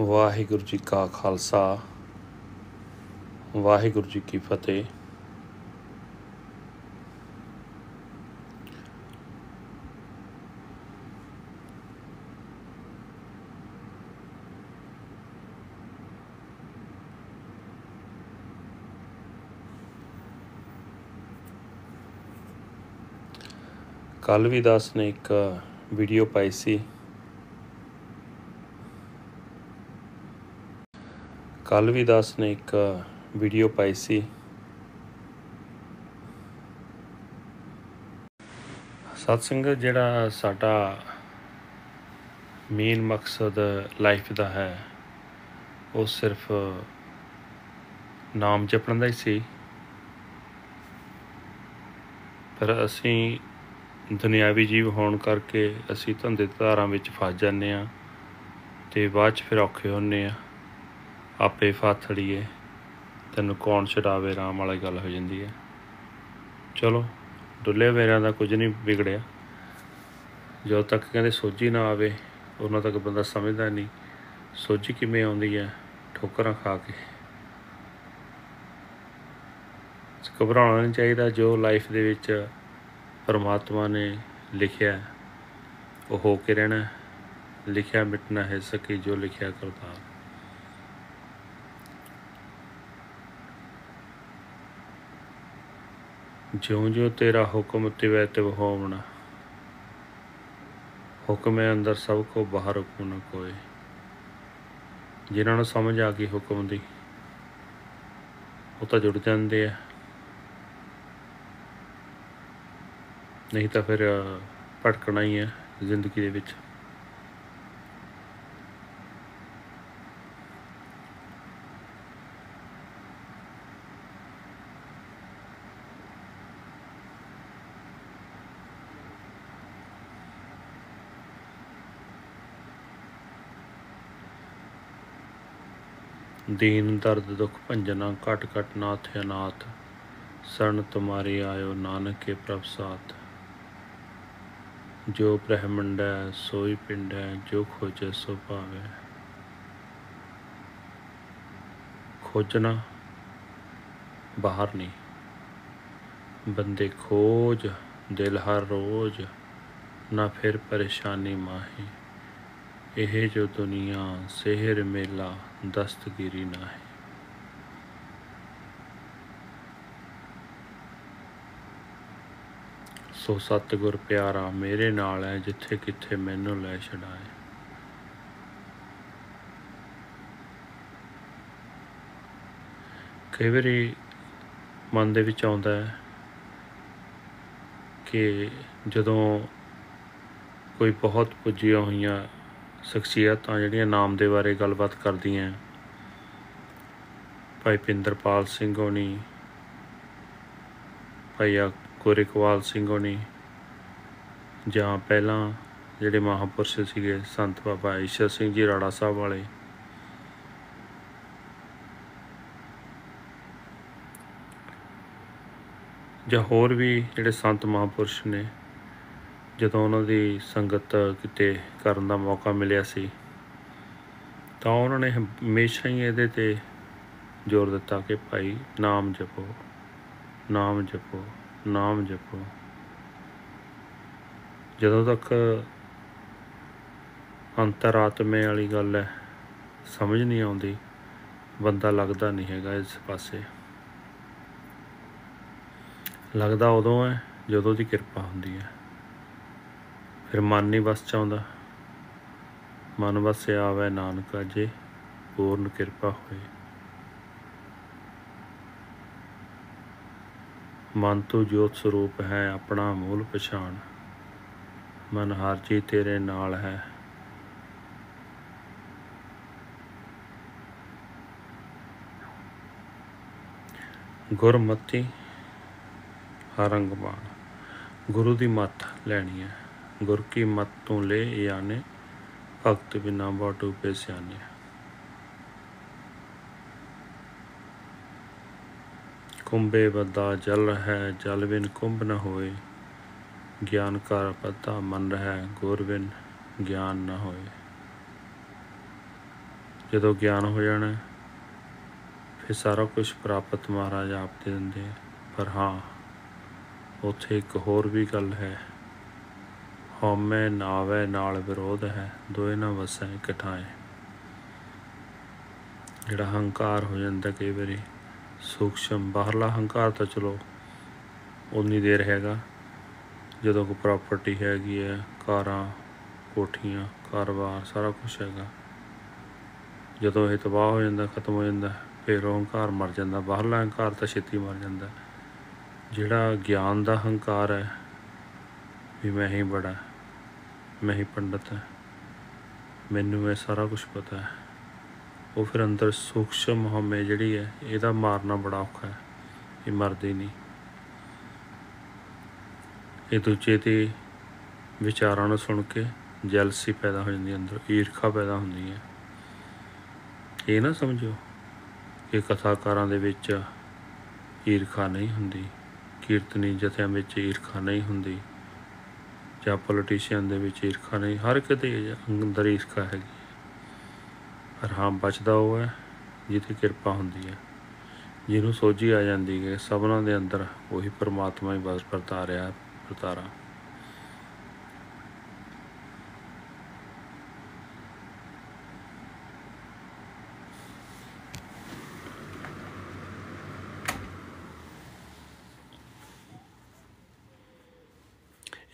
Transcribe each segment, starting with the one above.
ਵਾਹਿਗੁਰੂ ਜੀ ਕਾ ਖਾਲਸਾ ਵਾਹਿਗੁਰੂ ਜੀ ਕੀ ਫਤਿਹ ਕੱਲ ਵੀ ਦਾਸ ਨੇ ਇੱਕ ਵੀਡੀਓ ਪਾਈ ਸੀ ਕੱਲ ਵੀ ਦਾਸ ਨੇ ਇੱਕ ਵੀਡੀਓ ਪਾਈ ਸੀ ਸਤ ਜਿਹੜਾ ਸਾਡਾ ਮੇਨ ਮਕਸਦ ਲਾਈਫ ਦਾ ਹੈ ਉਹ ਸਿਰਫ ਨਾਮ ਜਪਣ ਦਾ ਹੀ ਸੀ ਪਰ ਅਸੀਂ ਦੁਨਿਆਵੀ ਜੀਵ ਹੋਣ ਕਰਕੇ ਅਸੀਂ ਧੰਦੇ ਧਾਰਾਂ ਵਿੱਚ ਫਸ ਜਾਂਦੇ ਆ ਤੇ ਬਾਅਦ ਚ ਫਿਰ ਔਖੇ ਹੁੰਨੇ ਆ ਆਪੇ ਫਾਥੜੀਏ ਤੈਨੂੰ ਕੌਣ ਛਡਾਵੇ ਰਾਮ ਵਾਲੀ ਗੱਲ ਹੋ ਜਾਂਦੀ ਹੈ ਚਲੋ ਦੁੱਲੇ ਮੇਰਿਆਂ ਦਾ ਕੁਝ ਨਹੀਂ ਵਿਗੜਿਆ ਜਦੋਂ ਤੱਕ ਕਹਿੰਦੇ ਸੋਝੀ ਨਾ ਆਵੇ ਉਹਨਾਂ ਤੱਕ ਬੰਦਾ ਸਮਝਦਾ ਨਹੀਂ ਸੋਝੀ ਕਿਵੇਂ ਆਉਂਦੀ ਹੈ ਠੋਕਰਾਂ ਖਾ ਕੇ ਘਬਰਾਉਣਾ ਨਹੀਂ ਚਾਹੀਦਾ ਜੋ ਲਾਈਫ ਦੇ ਵਿੱਚ ਪਰਮਾਤਮਾ ਨੇ ਲਿਖਿਆ ਉਹ ਹੋ ਕੇ ਰਹਿਣਾ ਲਿਖਿਆ ਮਿਟਣਾ ਹੈ ਸਕੀ ਜੋ ਲਿਖਿਆ ਕਰਤਾ ਜਿਉਂ ਜਿਉ ਤੇਰਾ ਹੁਕਮ ਤਿਵੈ ਤਿਵ ਹੋਵਣਾ ਹੁਕਮ ਹੈ ਅੰਦਰ ਸਭ ਕੋ ਬਾਹਰ ਕੋ ਨ ਕੋਏ ਜਿਨ੍ਹਾਂ ਨੂੰ ਸਮਝ ਆ ਗਈ ਹੁਕਮ ਦੀ ਉਹ ਤਾਂ ਜੁੜ ਜਾਂਦੇ ਆ ਨਹੀਂ ਤਾਂ ਫਿਰ ਭਟਕਣਾ ਹੀ ਹੈ ਜ਼ਿੰਦਗੀ ਦੇ ਵਿੱਚ ਦੀਨ ਦਰਦ ਦੁਖ ਭੰਜਨਾ ਘਟ ਘਟ ਨਾਥ ਅਨਾਥ ਸਰਨ ਤੁਮਾਰੇ ਆਇਓ ਨਾਨਕ ਕੇ ਪ੍ਰਭ ਸਾਥ ਜੋ ਬ੍ਰਹਮੰਡੈ ਸੋਈ ਪਿੰਡੈ ਜੋ ਖੋਜੈ ਸੋ ਪਾਵੇ ਖੋਜਣਾ ਬਾਹਰ ਨਹੀਂ ਬੰਦੇ ਖੋਜ ਦਿਲ ਹਰ ਰੋਜ਼ ਨਾ ਫਿਰ ਪਰੇਸ਼ਾਨੀ ਮਾਹੀ ਇਹ ਜੋ ਦੁਨੀਆ ਸਹਿਰ ਮੇਲਾ ਦਸਤਗੀਰੀ ਨਾ ਹੈ ਸੋ ਸਤਗੁਰ ਪਿਆਰਾ ਮੇਰੇ ਨਾਲ ਹੈ ਜਿੱਥੇ ਕਿੱਥੇ ਮੈਨੂੰ ਲੈ ਛਡਾਏ ਕਈ ਵਾਰੀ ਮਨ ਦੇ ਵਿੱਚ ਆਉਂਦਾ ਹੈ ਕਿ ਜਦੋਂ ਕੋਈ ਬਹੁਤ ਪੁੱਜੀਆਂ ਹੋਈਆਂ ਸ਼ਖਸੀਅਤਾਂ ਜਿਹੜੀਆਂ ਨਾਮ ਦੇ ਬਾਰੇ ਗੱਲਬਾਤ ਕਰਦੀਆਂ ਭਾਈ ਪਿੰਦਰਪਾਲ ਸਿੰਘ ਹੋਣੀ ਭਾਈ ਕੋਰਿਕਵਾਲ ਸਿੰਘ ਹੋਣੀ ਜਾਂ ਪਹਿਲਾਂ ਜਿਹੜੇ ਮਹਾਪੁਰਸ਼ ਸੀਗੇ ਸੰਤ ਬਾਬਾ ਈਸ਼ਰ ਸਿੰਘ ਜੀ ਰਾੜਾ ਸਾਹਿਬ ਵਾਲੇ ਜਾਂ ਹੋਰ ਵੀ ਜਿਹੜੇ ਸੰਤ ਮਹਾਪੁਰਸ਼ ਨੇ ਜਦੋਂ ਉਹਨਾਂ ਦੀ ਸੰਗਤ ਕਿਤੇ ਕਰਨ ਦਾ ਮੌਕਾ ਮਿਲਿਆ ਸੀ ਤਾਂ ਉਹਨਾਂ ਨੇ ਹਮੇਸ਼ਾ ਹੀ ਇਹਦੇ ਤੇ ਜ਼ੋਰ ਦਿੱਤਾ ਕਿ ਭਾਈ ਨਾਮ ਜਪੋ ਨਾਮ ਜਪੋ ਨਾਮ ਜਪੋ ਜਦੋਂ ਤੱਕ ਅੰਤਰਾਤਮੇ ਵਾਲੀ ਗੱਲ ਹੈ ਸਮਝ ਨਹੀਂ ਆਉਂਦੀ ਬੰਦਾ ਲੱਗਦਾ ਨਹੀਂ ਹੈਗਾ ਇਸ ਪਾਸੇ ਲੱਗਦਾ ਉਦੋਂ ਹੈ ਜਦੋਂ ਦੀ ਕਿਰਪਾ ਹੁੰਦੀ ਹੈ ਫਿਰ ਮਨ ਨਹੀਂ ਵਸ ਚਾਉਂਦਾ ਮਨ ਵਸਿਆ ਆਵੇ ਨਾਨਕ ਅਜੇ ਪੂਰਨ ਕਿਰਪਾ ਹੋਏ ਮਨ ਤੋਂ ਜੋਤ ਸਰੂਪ ਹੈ ਆਪਣਾ ਮੂਲ ਪਛਾਣ ਮਨ ਹਰ ਜੀ ਤੇਰੇ ਨਾਲ ਹੈ ਗੁਰਮਤੀ ਹਰੰਗਬਾਣ ਗੁਰੂ ਦੀ ਮੱਤ ਲੈਣੀ ਹੈ ਗੁਰ ਕੀ ਮਤ ਤੋਂ ਲੈ ਯਾਨੇ ਭਗਤ ਬਿਨਾ ਬਾਟੂ ਪੇ ਸਿਆਨੇ ਕੁੰਬੇ ਵਦਾ ਜਲ ਹੈ ਜਲ ਬਿਨ ਕੁੰਬ ਨ ਹੋਏ ਗਿਆਨ ਕਰ ਪਤਾ ਮਨ ਰਹਿ ਗੁਰ ਬਿਨ ਗਿਆਨ ਨ ਹੋਏ ਜਦੋਂ ਗਿਆਨ ਹੋ ਜਾਣਾ ਫਿਰ ਸਾਰਾ ਕੁਝ ਪ੍ਰਾਪਤ ਮਹਾਰਾਜ ਆਪ ਦੇ ਦਿੰਦੇ ਪਰ ਹਾਂ ਉੱਥੇ ਇੱਕ ਹੋਰ ਵੀ ਗੱਲ ਹੈ ਹਉਮੈ ਨਾਵੇ ਨਾਲ ਵਿਰੋਧ ਹੈ ਦੋਏ ਨਾ ਵਸੈ ਇਕਠਾਏ ਜਿਹੜਾ ਹੰਕਾਰ ਹੋ ਜਾਂਦਾ ਕਈ ਵਾਰੀ ਸੂਖਸ਼ਮ ਬਾਹਰਲਾ ਹੰਕਾਰ ਤਾਂ ਚਲੋ ਉਨੀ ਦੇਰ ਹੈਗਾ ਜਦੋਂ ਕੋ ਪ੍ਰਾਪਰਟੀ ਹੈਗੀ ਹੈ ਕਾਰਾਂ ਕੋਠੀਆਂ ਕਾਰੋਬਾਰ ਸਾਰਾ ਕੁਝ ਹੈਗਾ ਜਦੋਂ ਇਹ ਤਬਾਹ ਹੋ ਜਾਂਦਾ ਖਤਮ ਹੋ ਜਾਂਦਾ ਫਿਰ ਹੰਕਾਰ ਮਰ ਜਾਂਦਾ ਬਾਹਰਲਾ ਹੰਕਾਰ ਤਾਂ ਛੇਤੀ ਮਰ ਜਾਂਦਾ ਜਿਹੜਾ ਗਿਆਨ ਦਾ ਹੰਕਾਰ ਹੈ ਵੀ ਮੈਂ ਹੀ ਬੜਾ ਮੈਂ ਹੀ ਪੰਡਤ ਹਾਂ ਮੈਨੂੰ ਇਹ ਸਾਰਾ ਕੁਝ ਪਤਾ ਹੈ ਉਹ ਫਿਰ ਅੰਦਰ ਸੂਖਸ਼ਮ ਹਮੇ ਜਿਹੜੀ ਹੈ ਇਹਦਾ ਮਾਰਨਾ ਬੜਾ ਔਖਾ ਹੈ ਇਹ ਮਰਦੀ ਨਹੀਂ ਇਹ ਤੋਂ ਤੇ ਵਿਚਾਰਾਂ ਨੂੰ ਸੁਣ ਕੇ ਜੈਲਸੀ ਪੈਦਾ ਹੋ ਜਾਂਦੀ ਅੰਦਰ ਈਰਖਾ ਪੈਦਾ ਹੁੰਦੀ ਹੈ ਇਹ ਨਾ ਸਮਝੋ ਕਿ ਕਥਾਕਾਰਾਂ ਦੇ ਵਿੱਚ ਈਰਖਾ ਨਹੀਂ ਹੁੰਦੀ ਕੀਰਤਨੀ ਜਥਿਆਂ ਵਿੱਚ ਈਰਖਾ ਨਹੀਂ ਹੁੰਦੀ ਜਾਂ ਪੋਲੀਟੀਸ਼ੀਅਨ ਦੇ ਵਿੱਚ ਈਰਖਾ ਨਹੀਂ ਹਰ ਇੱਕ ਦੇ ਅੰਦਰ ਈਰਖਾ ਹੈਗੀ ਪਰ ਹਾਂ ਬਚਦਾ ਉਹ ਹੈ ਜਿੱਥੇ ਕਿਰਪਾ ਹੁੰਦੀ ਹੈ ਜਿਹਨੂੰ ਸੋਝੀ ਆ ਜਾਂਦੀ ਹੈ ਸਭਨਾਂ ਦੇ ਅੰਦਰ ਉਹੀ ਪਰਮਾਤਮਾ ਹੀ ਬਸ ਪਰਤਾ ਰਿਹਾ ਪਰਤਾਰਾ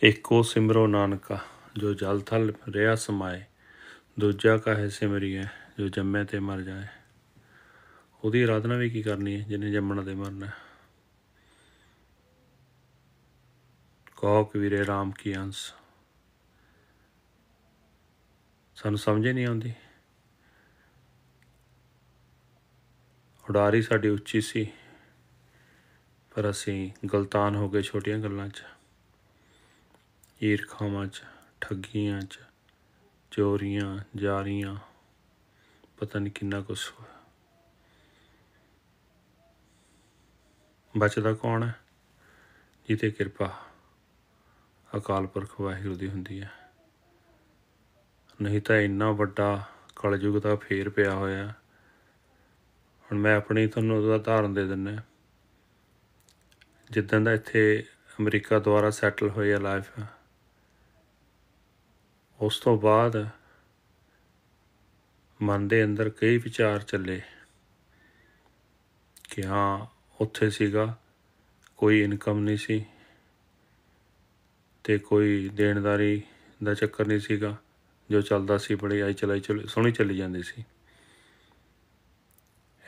ਇੱਕੋ ਸਿਮਰੋ ਨਾਨਕਾ ਜੋ ਜਲ ਥਲ ਰਿਆ ਸਮਾਏ ਦੂਜਾ ਕਹੇ ਸਿਮਰੀਏ ਜੋ ਜੰਮੇ ਤੇ ਮਰ ਜਾਏ ਉਹਦੀ ਆਰਾਧਨਾ ਵੀ ਕੀ ਕਰਨੀ ਹੈ ਜਿਨੇ ਜੰਮਣਾ ਤੇ ਮਰਨਾ ਕਹੋ ਵੀਰੇ RAM ਕੀ ਅੰਸ ਸਾਨੂੰ ਸਮਝੇ ਨਹੀਂ ਆਉਂਦੀ ਉਡਾਰੀ ਸਾਡੀ ਉੱਚੀ ਸੀ ਪਰ ਅਸੀਂ ਗਲਤਾਨ ਹੋ ਗਏ ਛੋਟੀਆਂ ਗੱਲਾਂ 'ਚ ਈਰਖਾਵਾਂ 'ਚ ਠੱਗੀਆਂ 'ਚ ਚੋਰੀਆਂ ਜਾਰੀਆਂ ਪਤਾ ਨਹੀਂ ਕਿੰਨਾ ਕੁਸ ਹੋਇਆ ਬਚਦਾ ਕੌਣ ਹੈ ਜਿਤੇ ਕਿਰਪਾ ਅਕਾਲ ਪੁਰਖ ਵਾਹਿਗੁਰੂ ਦੀ ਹੁੰਦੀ ਹੈ ਨਹੀਂ ਤਾਂ ਇੰਨਾ ਵੱਡਾ ਕਲਯੁਗ ਦਾ ਫੇਰ ਪਿਆ ਹੋਇਆ ਹੁਣ ਮੈਂ ਆਪਣੀ ਤੁਹਾਨੂੰ ਉਹਦਾ ਧਾਰਨ ਦੇ ਦਿੰਨੇ ਜਿੱਦਾਂ ਦਾ ਇੱਥੇ ਅਮਰੀਕਾ ਦੁਆਰਾ ਸੈਟਲ ਹੋਈ ਹੈ ਲਾਈਫ ਉਸ ਤੋਂ ਬਾਅਦ ਮਨ ਦੇ ਅੰਦਰ ਕਈ ਵਿਚਾਰ ਚੱਲੇ ਕਿ ਹਾਂ ਉੱਥੇ ਸੀਗਾ ਕੋਈ ਇਨਕਮ ਨਹੀਂ ਸੀ ਤੇ ਕੋਈ ਦੇਣਦਾਰੀ ਦਾ ਚੱਕਰ ਨਹੀਂ ਸੀਗਾ ਜੋ ਚੱਲਦਾ ਸੀ ਬੜੀ ਆਈ ਚਲਾਈ ਚਲੀ ਸੋਹਣੀ ਚੱਲੀ ਜਾਂਦੀ ਸੀ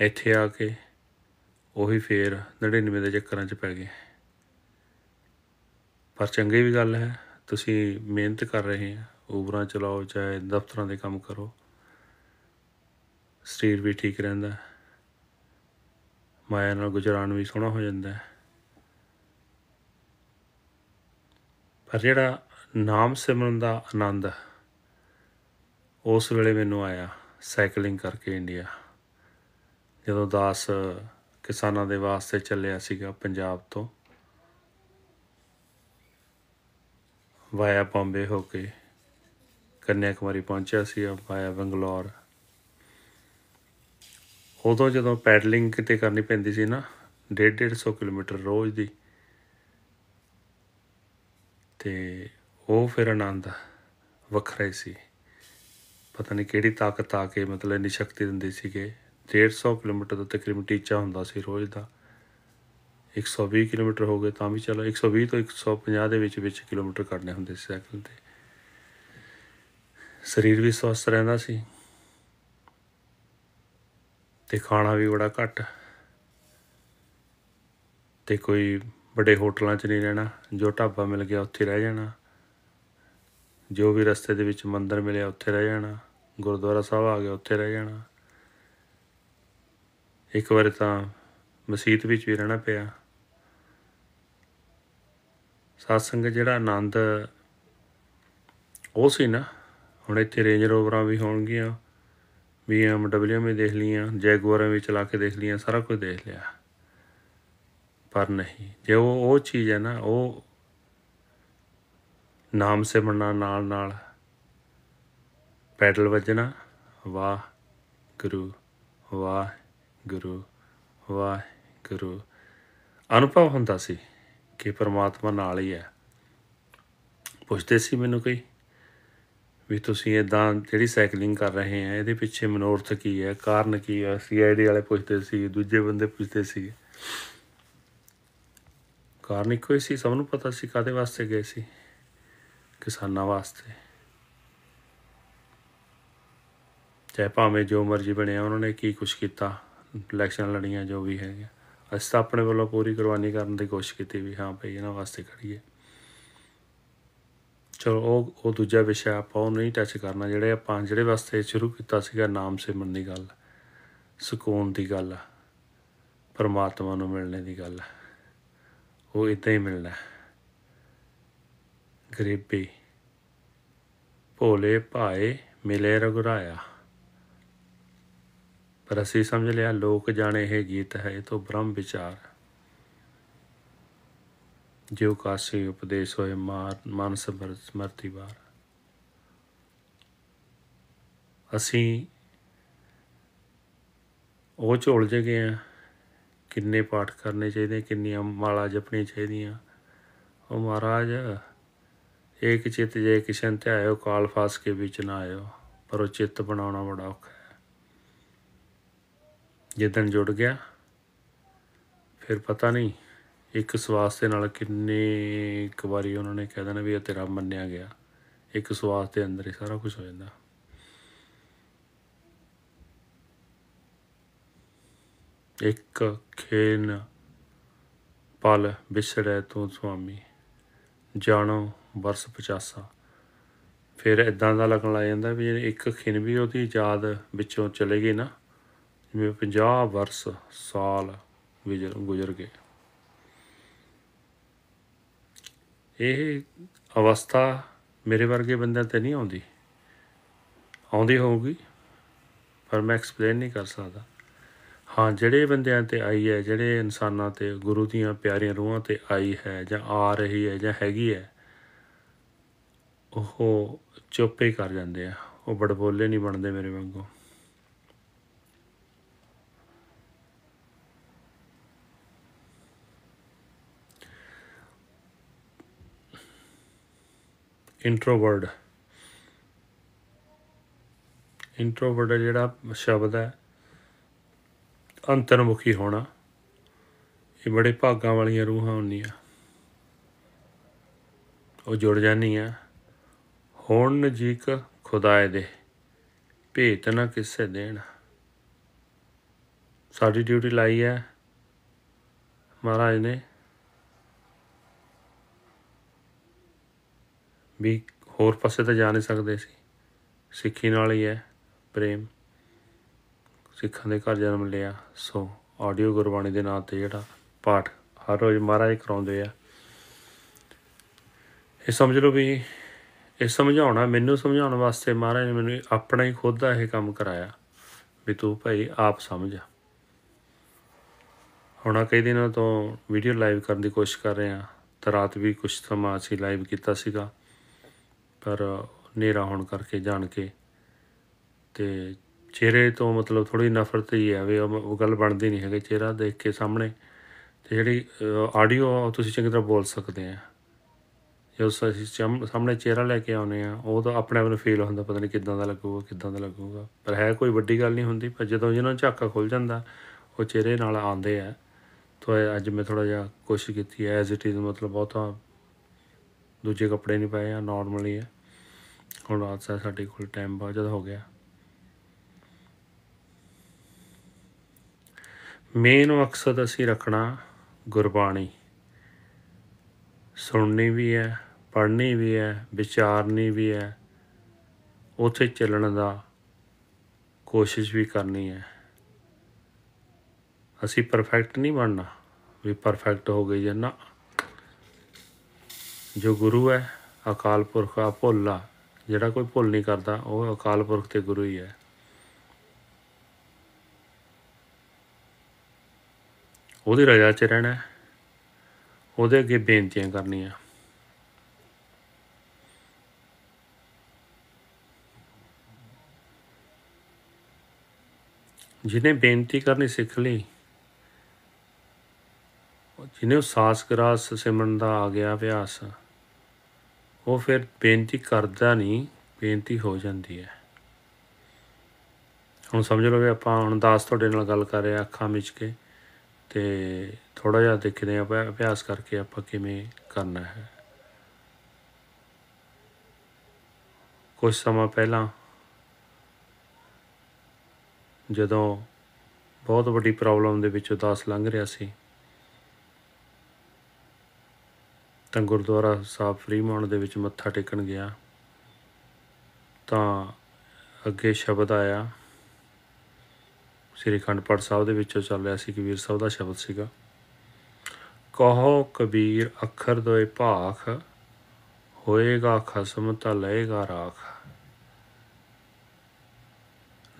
ਇੱਥੇ ਆ ਕੇ ਉਹੀ ਫੇਰ 99 ਦੇ ਚੱਕਰਾਂ 'ਚ ਪੈ ਗਏ ਪਰ ਚੰਗੀ ਵੀ ਗੱਲ ਹੈ ਤੁਸੀਂ ਮਿਹਨਤ ਕਰ ਰਹੇ ਹੋ ਉਬਰਾਂ ਚਲਾਓ ਚਾਹੇ ਦਫ਼ਤਰਾਂ ਦੇ ਕੰਮ ਕਰੋ ਸਰੀਰ ਵੀ ਠੀਕ ਰਹਿੰਦਾ ਮਾਇਆ ਨਾਲ ਗੁਜ਼ਰਾਨ ਵੀ ਸੋਹਣਾ ਹੋ ਜਾਂਦਾ ਪਰ ਜਿਹੜਾ ਨਾਮ ਸਿਮਰਨ ਦਾ ਆਨੰਦ ਉਸ ਵੇਲੇ ਮੈਨੂੰ ਆਇਆ ਸਾਈਕਲਿੰਗ ਕਰਕੇ ਇੰਡੀਆ ਜਦੋਂ ਦਾਸ ਕਿਸਾਨਾਂ ਦੇ ਵਾਸਤੇ ਚੱਲਿਆ ਸੀਗਾ ਪੰਜਾਬ ਤੋਂ ਵਾਇਆ ਬੰਬੇ ਹੋ ਕੇ ਕੰਨਿਆ ਕੁਮਾਰੀ ਪਹੁੰਚਿਆ ਸੀ ਆਇਆ ਬੰਗਲੌਰ ਉਦੋਂ ਜਦੋਂ ਪੈਡਲਿੰਗ ਕਿਤੇ ਕਰਨੀ ਪੈਂਦੀ ਸੀ ਨਾ 1.5 150 ਕਿਲੋਮੀਟਰ ਰੋਜ਼ ਦੀ ਤੇ ਉਹ ਫਿਰ ਆਨੰਦ ਵੱਖਰਾ ਹੀ ਸੀ ਪਤਾ ਨਹੀਂ ਕਿਹੜੀ ਤਾਕਤ ਆ ਕੇ ਮਤਲਬ ਇਨੀ ਸ਼ਕਤੀ ਦਿੰਦੀ ਸੀ ਕਿ 150 ਕਿਲੋਮੀਟਰ ਦਾ ਤਕਰੀਬਨ ਟੀਚਾ ਹੁੰਦਾ ਸੀ ਰੋਜ਼ ਦਾ 120 ਕਿਲੋਮੀਟਰ ਹੋ ਗਏ ਤਾਂ ਵੀ ਚਲੋ 120 ਤੋਂ 150 ਦੇ ਵਿੱਚ ਵਿੱਚ ਕਿਲੋਮੀਟਰ ਕਰਨੇ ਹੁੰਦੇ ਸੀ ਸਾਈਕਲ ਤੇ ਸਰੀਰ ਵੀ ਸਵਸਥ ਰਹਿੰਦਾ ਸੀ ਤੇ ਖਾਣਾ ਵੀ ਬੜਾ ਘੱਟ ਤੇ ਕੋਈ ਵੱਡੇ ਹੋਟਲਾਂ 'ਚ ਨਹੀਂ ਰਹਿਣਾ ਜੋ ਢਾਬਾ ਮਿਲ ਗਿਆ ਉੱਥੇ ਰਹਿ ਜਾਣਾ ਜੋ ਵੀ ਰਸਤੇ ਦੇ ਵਿੱਚ ਮੰਦਿਰ ਮਿਲਿਆ ਉੱਥੇ ਰਹਿ ਜਾਣਾ ਗੁਰਦੁਆਰਾ ਸਾਹਿਬ ਆ ਗਿਆ ਉੱਥੇ ਰਹਿ ਜਾਣਾ ਇੱਕ ਵਾਰ ਤਾਂ ਮਸਜਿਦ ਵਿੱਚ ਵੀ ਰਹਿਣਾ ਪਿਆ ਸਾਧ ਸੰਗਤ ਜਿਹੜਾ ਆਨੰਦ ਉਹ ਸੀ ਨਾ ਹੁਣ ਇੱਥੇ ਰੇਂਜ ਰੋਵਰਾਂ ਵੀ ਹੋਣਗੀਆਂ BMW ਵੀ ਦੇਖ ਲਈਆਂ ਜੈਗੁਆਰਾਂ ਵੀ ਚਲਾ ਕੇ ਦੇਖ ਲਈਆਂ ਸਾਰਾ ਕੁਝ ਦੇਖ ਲਿਆ ਪਰ ਨਹੀਂ ਜੇ ਉਹ ਉਹ ਚੀਜ਼ ਹੈ ਨਾ ਉਹ ਨਾਮ ਸੇ ਬਣਨਾ ਨਾਲ ਨਾਲ ਪੈਡਲ ਵੱਜਣਾ ਵਾਹ ਗੁਰੂ ਵਾਹ ਗੁਰੂ ਵਾਹ ਗੁਰੂ ਅਨੁਭਵ ਹੁੰਦਾ ਸੀ ਕਿ ਪਰਮਾਤਮਾ ਨਾਲ ਹੀ ਹੈ ਪੁੱਛਦੇ ਸੀ ਮੈਨੂੰ ਕੋਈ ਵੀ ਤੁਸੀਂ ਇਦਾਂ ਜਿਹੜੀ ਸਾਈਕਲਿੰਗ ਕਰ ਰਹੇ ਆ ਇਹਦੇ ਪਿੱਛੇ ਮਨੋਰਥ ਕੀ ਹੈ ਕਾਰਨ ਕੀ ਹੈ ਸੀਆਈਡੀ ਵਾਲੇ ਪੁੱਛਦੇ ਸੀ ਦੂਜੇ ਬੰਦੇ ਪੁੱਛਦੇ ਸੀ ਕਾਰਨ ਇੱਕੋ ਹੀ ਸੀ ਸਭ ਨੂੰ ਪਤਾ ਸੀ ਕਾਦੇ ਵਾਸਤੇ ਗਏ ਸੀ ਕਿਸਾਨਾਂ ਵਾਸਤੇ ਤੇ ਭਾਵੇਂ ਜੋ ਮਰਜ਼ੀ ਬਣਿਆ ਉਹਨਾਂ ਨੇ ਕੀ ਕੁਝ ਕੀਤਾ ਇਲੈਕਸ਼ਨ ਲੜੀਆਂ ਜੋ ਵੀ ਹੈਗੇ ਅਸੀਂ ਤਾਂ ਆਪਣੇ ਵੱਲੋਂ ਪੂਰੀ ਕੁਰਬਾਨੀ ਕਰਨ ਦੀ ਕੋਸ਼ਿਸ਼ ਕੀਤੀ ਵੀ ਹਾਂ ਭਈ ਇਹਨਾਂ ਵਾਸਤੇ ਖੜੀਏ ਚਲੋ ਉਹ ਉਹ ਦੂਜਾ ਵਿਸ਼ਾ ਆਪਾਂ ਉਹ ਨਹੀਂ ਟੱਚ ਕਰਨਾ ਜਿਹੜੇ ਆਪਾਂ ਜਿਹੜੇ ਵਾਸਤੇ ਸ਼ੁਰੂ ਕੀਤਾ ਸੀਗਾ ਨਾਮ ਸਿਮਰਨ ਦੀ ਗੱਲ ਸਕੂਨ ਦੀ ਗੱਲ ਪਰਮਾਤਮਾ ਨੂੰ ਮਿਲਣੇ ਦੀ ਗੱਲ ਉਹ ਇਦਾਂ ਹੀ ਮਿਲਣਾ ਗਰੀਬੀ ਭੋਲੇ ਭਾਏ ਮਿਲੇ ਰਗੁਰਾਇਆ ਪਰ ਅਸੀਂ ਸਮਝ ਲਿਆ ਲੋਕ ਜਾਣੇ ਇਹ ਗੀਤ ਹੈ ਇਹ ਤੋਂ ਬ੍ਰਹਮ ਵਿਚਾਰ ਜਿਉ ਕਾਸੀ ਉਪਦੇਸ਼ ਹੋਏ ਮਨ ਸਮਰਤੀ ਬਾਰ ਅਸੀਂ ਉਹ ਝੋਲ ਜੇ ਗਏ ਆ ਕਿੰਨੇ ਪਾਠ ਕਰਨੇ ਚਾਹੀਦੇ ਕਿੰਨੀਆਂ ਮਾਲਾ ਜਪਣੀ ਚਾਹੀਦੀਆਂ ਉਹ ਮਹਾਰਾਜ ਇੱਕ ਚਿੱਤ ਜੇ ਕਿਸ਼ਨ ਤੇ ਆਇਓ ਕਾਲ ਫਾਸ ਕੇ ਵਿੱਚ ਨਾ ਆਇਓ ਪਰ ਉਹ ਚਿੱਤ ਬਣਾਉਣਾ ਬੜਾ ਔਖਾ ਹੈ ਜਿੱਦਣ ਜੁੜ ਗਿਆ ਫਿਰ ਪਤਾ ਨਹੀਂ ਇੱਕ ਸਵਾਸ ਦੇ ਨਾਲ ਕਿੰਨੇ ਇੱਕ ਵਾਰੀ ਉਹਨਾਂ ਨੇ ਕਹਿ ਦੇਣਾ ਵੀ ਇਹ ਤੇਰਾ ਮੰਨਿਆ ਗਿਆ ਇੱਕ ਸਵਾਸ ਦੇ ਅੰਦਰ ਹੀ ਸਾਰਾ ਕੁਝ ਹੋ ਜਾਂਦਾ ਇੱਕ ਖੇਨ ਪਲ ਵਿਛੜੈ ਤੂੰ ਸੁਆਮੀ ਜਾਣੋ ਵਰਸ 50 ਫਿਰ ਇਦਾਂ ਦਾ ਲੱਗਣ ਲੱਗ ਜਾਂਦਾ ਵੀ ਇੱਕ ਖਿਨ ਵੀ ਉਹਦੀ ਯਾਦ ਵਿੱਚੋਂ ਚਲੇ ਗਈ ਨਾ ਜਿਵੇਂ 50 ਵਰਸ ਸਾਲ ਗੁਜ਼ਰ ਗਏ ਇਹ ਅਵਸਥਾ ਮੇਰੇ ਵਰਗੇ ਬੰਦਿਆਂ ਤੇ ਨਹੀਂ ਆਉਂਦੀ ਆਉਂਦੀ ਹੋਊਗੀ ਪਰ ਮੈਂ ਐਕਸਪਲੇਨ ਨਹੀਂ ਕਰ ਸਕਦਾ ਹਾਂ ਜਿਹੜੇ ਬੰਦਿਆਂ ਤੇ ਆਈ ਹੈ ਜਿਹੜੇ ਇਨਸਾਨਾਂ ਤੇ ਗੁਰੂ ਦੀਆਂ ਪਿਆਰੀਆਂ ਰੂਹਾਂ ਤੇ ਆਈ ਹੈ ਜਾਂ ਆ ਰਹੀ ਹੈ ਜਾਂ ਹੈਗੀ ਹੈ ਉਹ ਚੁੱਪ ਹੀ ਕਰ ਜਾਂਦੇ ਆ ਉਹ ਬੜਬੋਲੇ ਨਹੀਂ ਬਣਦੇ ਮੇਰੇ ਵਾਂਗੂ ਇੰਟਰੋਵਰਡ ਇੰਟਰੋਵਰਡ ਜਿਹੜਾ ਸ਼ਬਦ ਹੈ ਅੰਤਰਮੁਖੀ ਹੋਣਾ ਇਹ ਬੜੇ ਭਾਗਾਂ ਵਾਲੀਆਂ ਰੂਹਾਂ ਹੁੰਦੀਆਂ ਉਹ ਜੁੜ ਜਾਂਦੀਆਂ ਹੋਣ ਨਜੀਕ ਖੁਦਾਏ ਦੇ ਭੇਤ ਨਾ ਕਿਸੇ ਦੇਣ ਸਾਡੀ ਡਿਊਟੀ ਲਾਈ ਹੈ ਮਹਾਰਾਜ ਨੇ ਵੀ ਹੋਰ ਪਾਸੇ ਤਾਂ ਜਾ ਨਹੀਂ ਸਕਦੇ ਸੀ ਸਿੱਖੀ ਨਾਲ ਹੀ ਹੈ ਪ੍ਰੇਮ ਸਿੱਖਾਂ ਦੇ ਘਰ ਜਨਮ ਲਿਆ ਸੋ ਆਡੀਓ ਗੁਰਬਾਣੀ ਦੇ ਨਾਂ ਤੇ ਜਿਹੜਾ ਪਾਠ ਹਰ ਰੋਜ਼ ਮਹਾਰਾਜ ਕਰਾਉਂਦੇ ਆ ਇਹ ਸਮਝ ਲਓ ਵੀ ਇਹ ਸਮਝਾਉਣਾ ਮੈਨੂੰ ਸਮਝਾਉਣ ਵਾਸਤੇ ਮਹਾਰਾਜ ਨੇ ਮੈਨੂੰ ਆਪਣਾ ਹੀ ਖੁਦ ਦਾ ਇਹ ਕੰਮ ਕਰਾਇਆ ਵੀ ਤੂੰ ਭਾਈ ਆਪ ਸਮਝ ਹੁਣਾ ਕਈ ਦਿਨਾਂ ਤੋਂ ਵੀਡੀਓ ਲਾਈਵ ਕਰਨ ਦੀ ਕੋਸ਼ਿਸ਼ ਕਰ ਰਹੇ ਆ ਤਰਾਤ ਰਾਤ ਵੀ ਕੁਝ ਸਮਾਂ ਅਸੀਂ ਲਾਈਵ ਕੀਤਾ ਸੀਗਾ ਪਰ ਨੇਰਾ ਹੋਣ ਕਰਕੇ ਜਾਣ ਕੇ ਤੇ ਚਿਹਰੇ ਤੋਂ ਮਤਲਬ ਥੋੜੀ ਨਫ਼ਰਤ ਹੀ ਆਵੇ ਉਹ ਗੱਲ ਬਣਦੀ ਨਹੀਂ ਹੈਗੇ ਚਿਹਰਾ ਦੇਖ ਕੇ ਸਾਹਮਣੇ ਤੇ ਜਿਹੜੀ ਆਡੀਓ ਤੁਸੀਂ ਚੰਗੀ ਤਰ੍ਹਾਂ ਬੋਲ ਸਕਦੇ ਆ ਜਦੋਂ ਅਸੀਂ ਸਾਹਮਣੇ ਚਿਹਰਾ ਲੈ ਕੇ ਆਉਨੇ ਆ ਉਹ ਤਾਂ ਆਪਣੇ ਆਪ ਨੂੰ ਫੀਲ ਹੁੰਦਾ ਪਤਾ ਨਹੀਂ ਕਿਦਾਂ ਦਾ ਲੱਗੂਗਾ ਕਿਦਾਂ ਦਾ ਲੱਗੂਗਾ ਪਰ ਹੈ ਕੋਈ ਵੱਡੀ ਗੱਲ ਨਹੀਂ ਹੁੰਦੀ ਪਰ ਜਦੋਂ ਜਿਹਨਾਂ ਝਾਕਾ ਖੁੱਲ ਜਾਂਦਾ ਉਹ ਚਿਹਰੇ ਨਾਲ ਆਉਂਦੇ ਆ ਤਾਂ ਅੱਜ ਮੈਂ ਥੋੜਾ ਜਿਹਾ ਕੋਸ਼ਿਸ਼ ਕੀਤੀ ਹੈ ਐਜ਼ ਇਟ ਇਜ਼ ਮਤਲਬ ਬਹੁਤਾ ਦੂਜੇ ਕੱਪੜੇ ਨਹੀਂ ਪਾਏ ਆ ਨਾਰਮਲ ਹੀ ਆ ਹੁਣ ਰਾਤ ਸਾ ਸਾਡੇ ਕੋਲ ਟਾਈਮ ਬਹੁਤ ਜ਼ਿਆਦਾ ਹੋ ਗਿਆ ਮੇਨ ਮਕਸਦ ਅਸੀਂ ਰੱਖਣਾ ਗੁਰਬਾਣੀ ਸੁਣਨੀ ਵੀ ਹੈ ਪੜ੍ਹਨੀ ਵੀ ਹੈ ਵਿਚਾਰਨੀ ਵੀ ਹੈ ਉੱਥੇ ਚੱਲਣ ਦਾ ਕੋਸ਼ਿਸ਼ ਵੀ ਕਰਨੀ ਹੈ ਅਸੀਂ ਪਰਫੈਕਟ ਨਹੀਂ ਬਣਨਾ ਵੀ ਪਰਫੈਕਟ ਹੋ ਗਏ ਜਾਂ ਨਾ ਜੋ ਗੁਰੂ ਹੈ ਅਕਾਲ ਪੁਰਖ ਆ ਭੁੱਲਾ ਜਿਹੜਾ ਕੋਈ ਭੁੱਲ ਨਹੀਂ ਕਰਦਾ ਉਹ ਅਕਾਲ ਪੁਰਖ ਤੇ ਗੁਰੂ ਹੀ ਹੈ ਉਹਦੇ ਰਜਾ 'ਚ ਰਹਿਣਾ ਉਹਦੇ ਅੱਗੇ ਬੇਨਤੀਆਂ ਕਰਨੀਆਂ ਜਿਹਨੇ ਬੇਨਤੀ ਕਰਨੀ ਸਿੱਖ ਲਈ ਜਿਹਨੇ ਸਾਸ ਗਰਾਸ ਸਿਮਰਨ ਦਾ ਆ ਗਿਆ ਅਭਿਆਸ ਉਹ ਫਿਰ ਬੇਨਤੀ ਕਰਦਾ ਨਹੀਂ ਬੇਨਤੀ ਹੋ ਜਾਂਦੀ ਹੈ ਹੁਣ ਸਮਝ ਲਓ ਵੀ ਆਪਾਂ ਹੁਣ ਦਾਸ ਤੁਹਾਡੇ ਨਾਲ ਗੱਲ ਕਰ ਰਿਹਾ ਅੱਖਾਂ ਵਿੱਚ ਕੇ ਤੇ ਥੋੜਾ ਜਿਹਾ ਦੇਖਦੇ ਆ ਅਭਿਆਸ ਕਰਕੇ ਆਪਾਂ ਕਿਵੇਂ ਕਰਨਾ ਹੈ ਕੁਝ ਸਮਾਂ ਪਹਿਲਾਂ ਜਦੋਂ ਬਹੁਤ ਵੱਡੀ ਪ੍ਰੋਬਲਮ ਦੇ ਵਿੱਚੋਂ ਦਾਸ ਲੰਘ ਰਿਹਾ ਸੀ ਤਾਂ ਗੁਰਦੁਆਰਾ ਸਾਹਿਬ ਫਰੀਮੌਂਡ ਦੇ ਵਿੱਚ ਮੱਥਾ ਟੇਕਣ ਗਿਆ ਤਾਂ ਅੱਗੇ ਸ਼ਬਦ ਆਇਆ ਸ੍ਰੀ ਖੰਡ ਪੜ ਸਾਹਿਬ ਦੇ ਵਿੱਚੋਂ ਚੱਲ ਰਿਹਾ ਸੀ ਕਬੀਰ ਸਾਹਿਬ ਦਾ ਸ਼ਬਦ ਸੀਗਾ ਕਹੋ ਕਬੀਰ ਅੱਖਰ ਦੋਏ ਭਾਖ ਹੋਏਗਾ ਖਸਮ ਤਾਂ ਲਏਗਾ ਰਾਖ